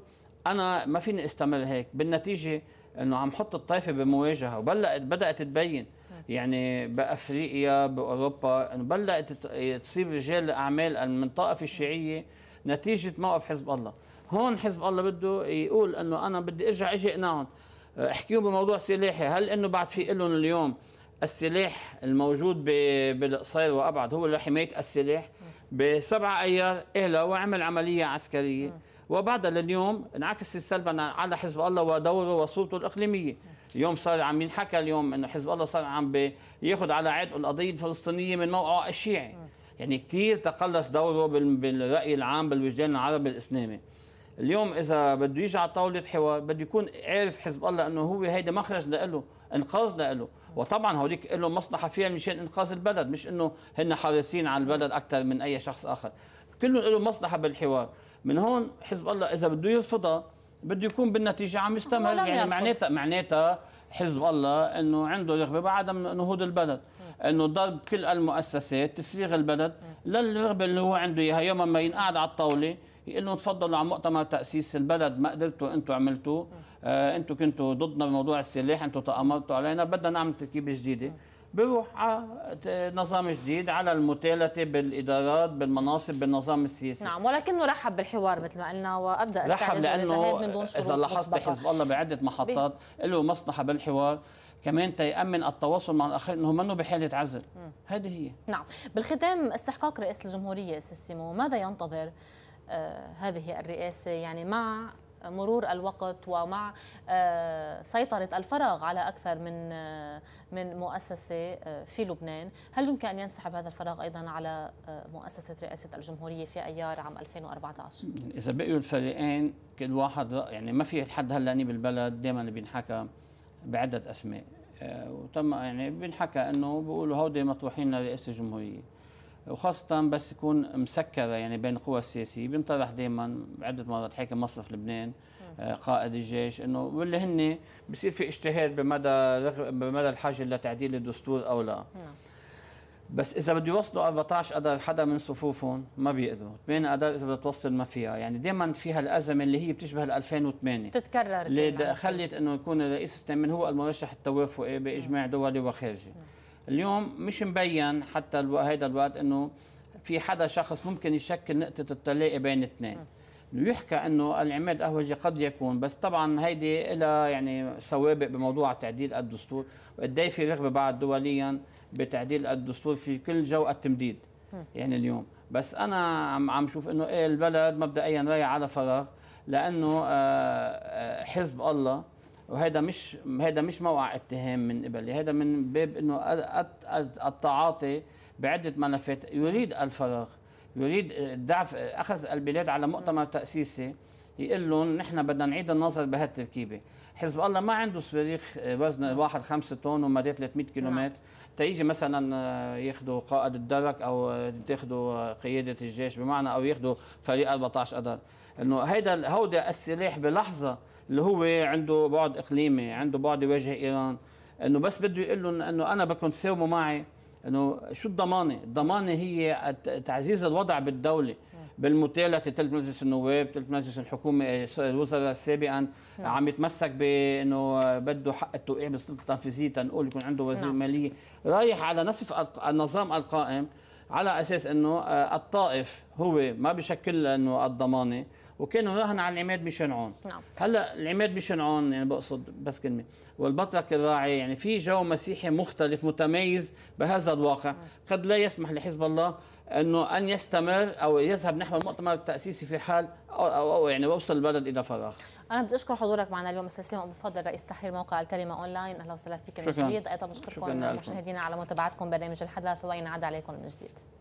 انا ما فيني استمر هيك بالنتيجه انه عم حط الطائفه بمواجهه وبلقت بدات تبين يعني بافريقيا باوروبا انه بلقت تصيب رجال اعمال من الطائفه الشيعيه نتيجه موقف حزب الله هون حزب الله بده يقول انه انا بدي ارجع اجي اقنعهم احكيوا بموضوع سلاحي هل انه بعد في لهم اليوم السلاح الموجود بالقصير وابعد هو لحمايه السلاح بسبعة ايار اهلا وعمل عمليه عسكريه وبعدها لليوم انعكس السلب على حزب الله ودوره وصورته الاقليميه اليوم صار عم ينحكى اليوم انه حزب الله صار عم بياخذ على عاتقه القضيه الفلسطينيه من موقعه الشيعي يعني كثير تقلص دوره بالراي العام بالوجدان العربي الاسلامي اليوم اذا بده يجي على طاوله حوار بده يكون عارف حزب الله انه هو هيدا مخرج لإله انقاذ لإله وطبعا هوليك لهم مصلحه فيها مشان انقاذ البلد مش انه هن حريصين على البلد اكثر من اي شخص اخر كلهم لهم مصلحه بالحوار من هون حزب الله اذا بده يرفضها بده يكون بالنتيجه عم يستمر يعني معناتها معناتها حزب الله انه عنده رغبه بعدم نهوض البلد انه ضرب كل المؤسسات تفريغ البلد للرغبه اللي هو عنده اياها يوما ما ينقعد على الطاوله يقول لهم تفضلوا على مؤتمر تاسيس البلد ما قدرتوا انتم عملتوه آه، انتم كنتوا ضدنا بموضوع السلاح انتم تامرتوا علينا بدنا نعمل تركيبه جديده بروح على نظام جديد على المتالته بالادارات بالمناصب بالنظام السياسي نعم ولكنه رحب بالحوار مثل ما قلنا وابدا رحب لانه من دون اذا لاحظت حزب الله بعده محطات له مصلحه بالحوار كمان تيأمن التواصل مع الآخرين أنه منه بحالة عزل هذه هي نعم بالختام استحقاق رئيس الجمهورية السيمو ماذا ينتظر آه هذه الرئاسة يعني مع مرور الوقت ومع آه، سيطرة الفراغ على أكثر من آه، من مؤسسة آه، في لبنان هل يمكن أن ينسحب هذا الفراغ أيضا على مؤسسة رئاسة الجمهورية في أيار عام 2014 إذا بقيوا الفريقين كل واحد يعني ما في حد هلا بالبلد دائما بينحكى بعدة أسماء وتم يعني بينحكى انه بيقولوا هودي مطروحين لرئاسه الجمهوريه وخاصة بس يكون مسكرة يعني بين القوى السياسية بينطرح دائما عدة مرات حكي مصرف لبنان آه، قائد الجيش انه واللي هن بصير في اجتهاد بمدى بمدى الحاجة لتعديل الدستور او لا بس اذا بده يوصلوا 14 اذر حدا من صفوفهم ما بيقدروا 8 اذر اذا بدها توصل ما فيها يعني دائما فيها الازمه اللي هي بتشبه 2008 بتتكرر اللي خلت انه يكون الرئيس السيستم هو المرشح التوافقي باجماع دولي وخارجي اليوم مش مبين حتى هيدا الوقت انه في حدا شخص ممكن يشكل نقطه التلاقي بين اثنين يحكى انه العماد قهوجي قد يكون بس طبعا هيدي إلى يعني سوابق بموضوع تعديل الدستور وقد إيه في رغبه بعد دوليا بتعديل الدستور في كل جو التمديد يعني اليوم بس انا عم عم شوف انه ايه البلد مبدئيا رايح على فراغ لانه آه، آه، حزب الله وهذا مش هذا مش موقع اتهام من قبلي هذا من باب انه التعاطي بعده ملفات يريد الفراغ يريد ضعف اخذ البلاد على مؤتمر تاسيسي يقول لهم نحن بدنا نعيد النظر بهالتركيبه حزب الله ما عنده صواريخ وزن واحد 5 طن ومدى 300 كيلومتر نعم. تيجي مثلا ياخذوا قائد الدرك او تاخذوا قياده الجيش بمعنى او ياخذوا فريق 14 قدر انه هيدا هودي السلاح بلحظه اللي هو عنده بعد اقليمي عنده بعد يواجه ايران انه بس بده يقول لهم انه انا بدكم تساوموا معي انه شو الضمانه؟ الضمانه هي تعزيز الوضع بالدوله بالمتالة ثلث مجلس النواب ثلث مجلس الحكومة الوزراء سابقا نعم. عم يتمسك بأنه بده حق التوقيع بالسلطة التنفيذية تنقول يكون عنده وزير نعم. مالية رايح على نصف النظام القائم على أساس أنه آه، الطائف هو ما بشكل أنه الضمانة وكانوا راهن على العماد مشان عون نعم. هلا العماد مشان عون يعني بقصد بس كلمه والبطرك الراعي يعني في جو مسيحي مختلف متميز بهذا الواقع نعم. قد لا يسمح لحزب الله انه ان يستمر او يذهب نحو المؤتمر التاسيسي في حال او, أو, أو يعني وصل البلد الى فراغ. انا بدي اشكر حضورك معنا اليوم استاذ سليم ابو فضل رئيس تحرير موقع الكلمه اونلاين اهلا وسهلا فيك من جديد ايضا بشكركم مشاهدينا على متابعتكم برنامج الحدث وينعاد عليكم من جديد.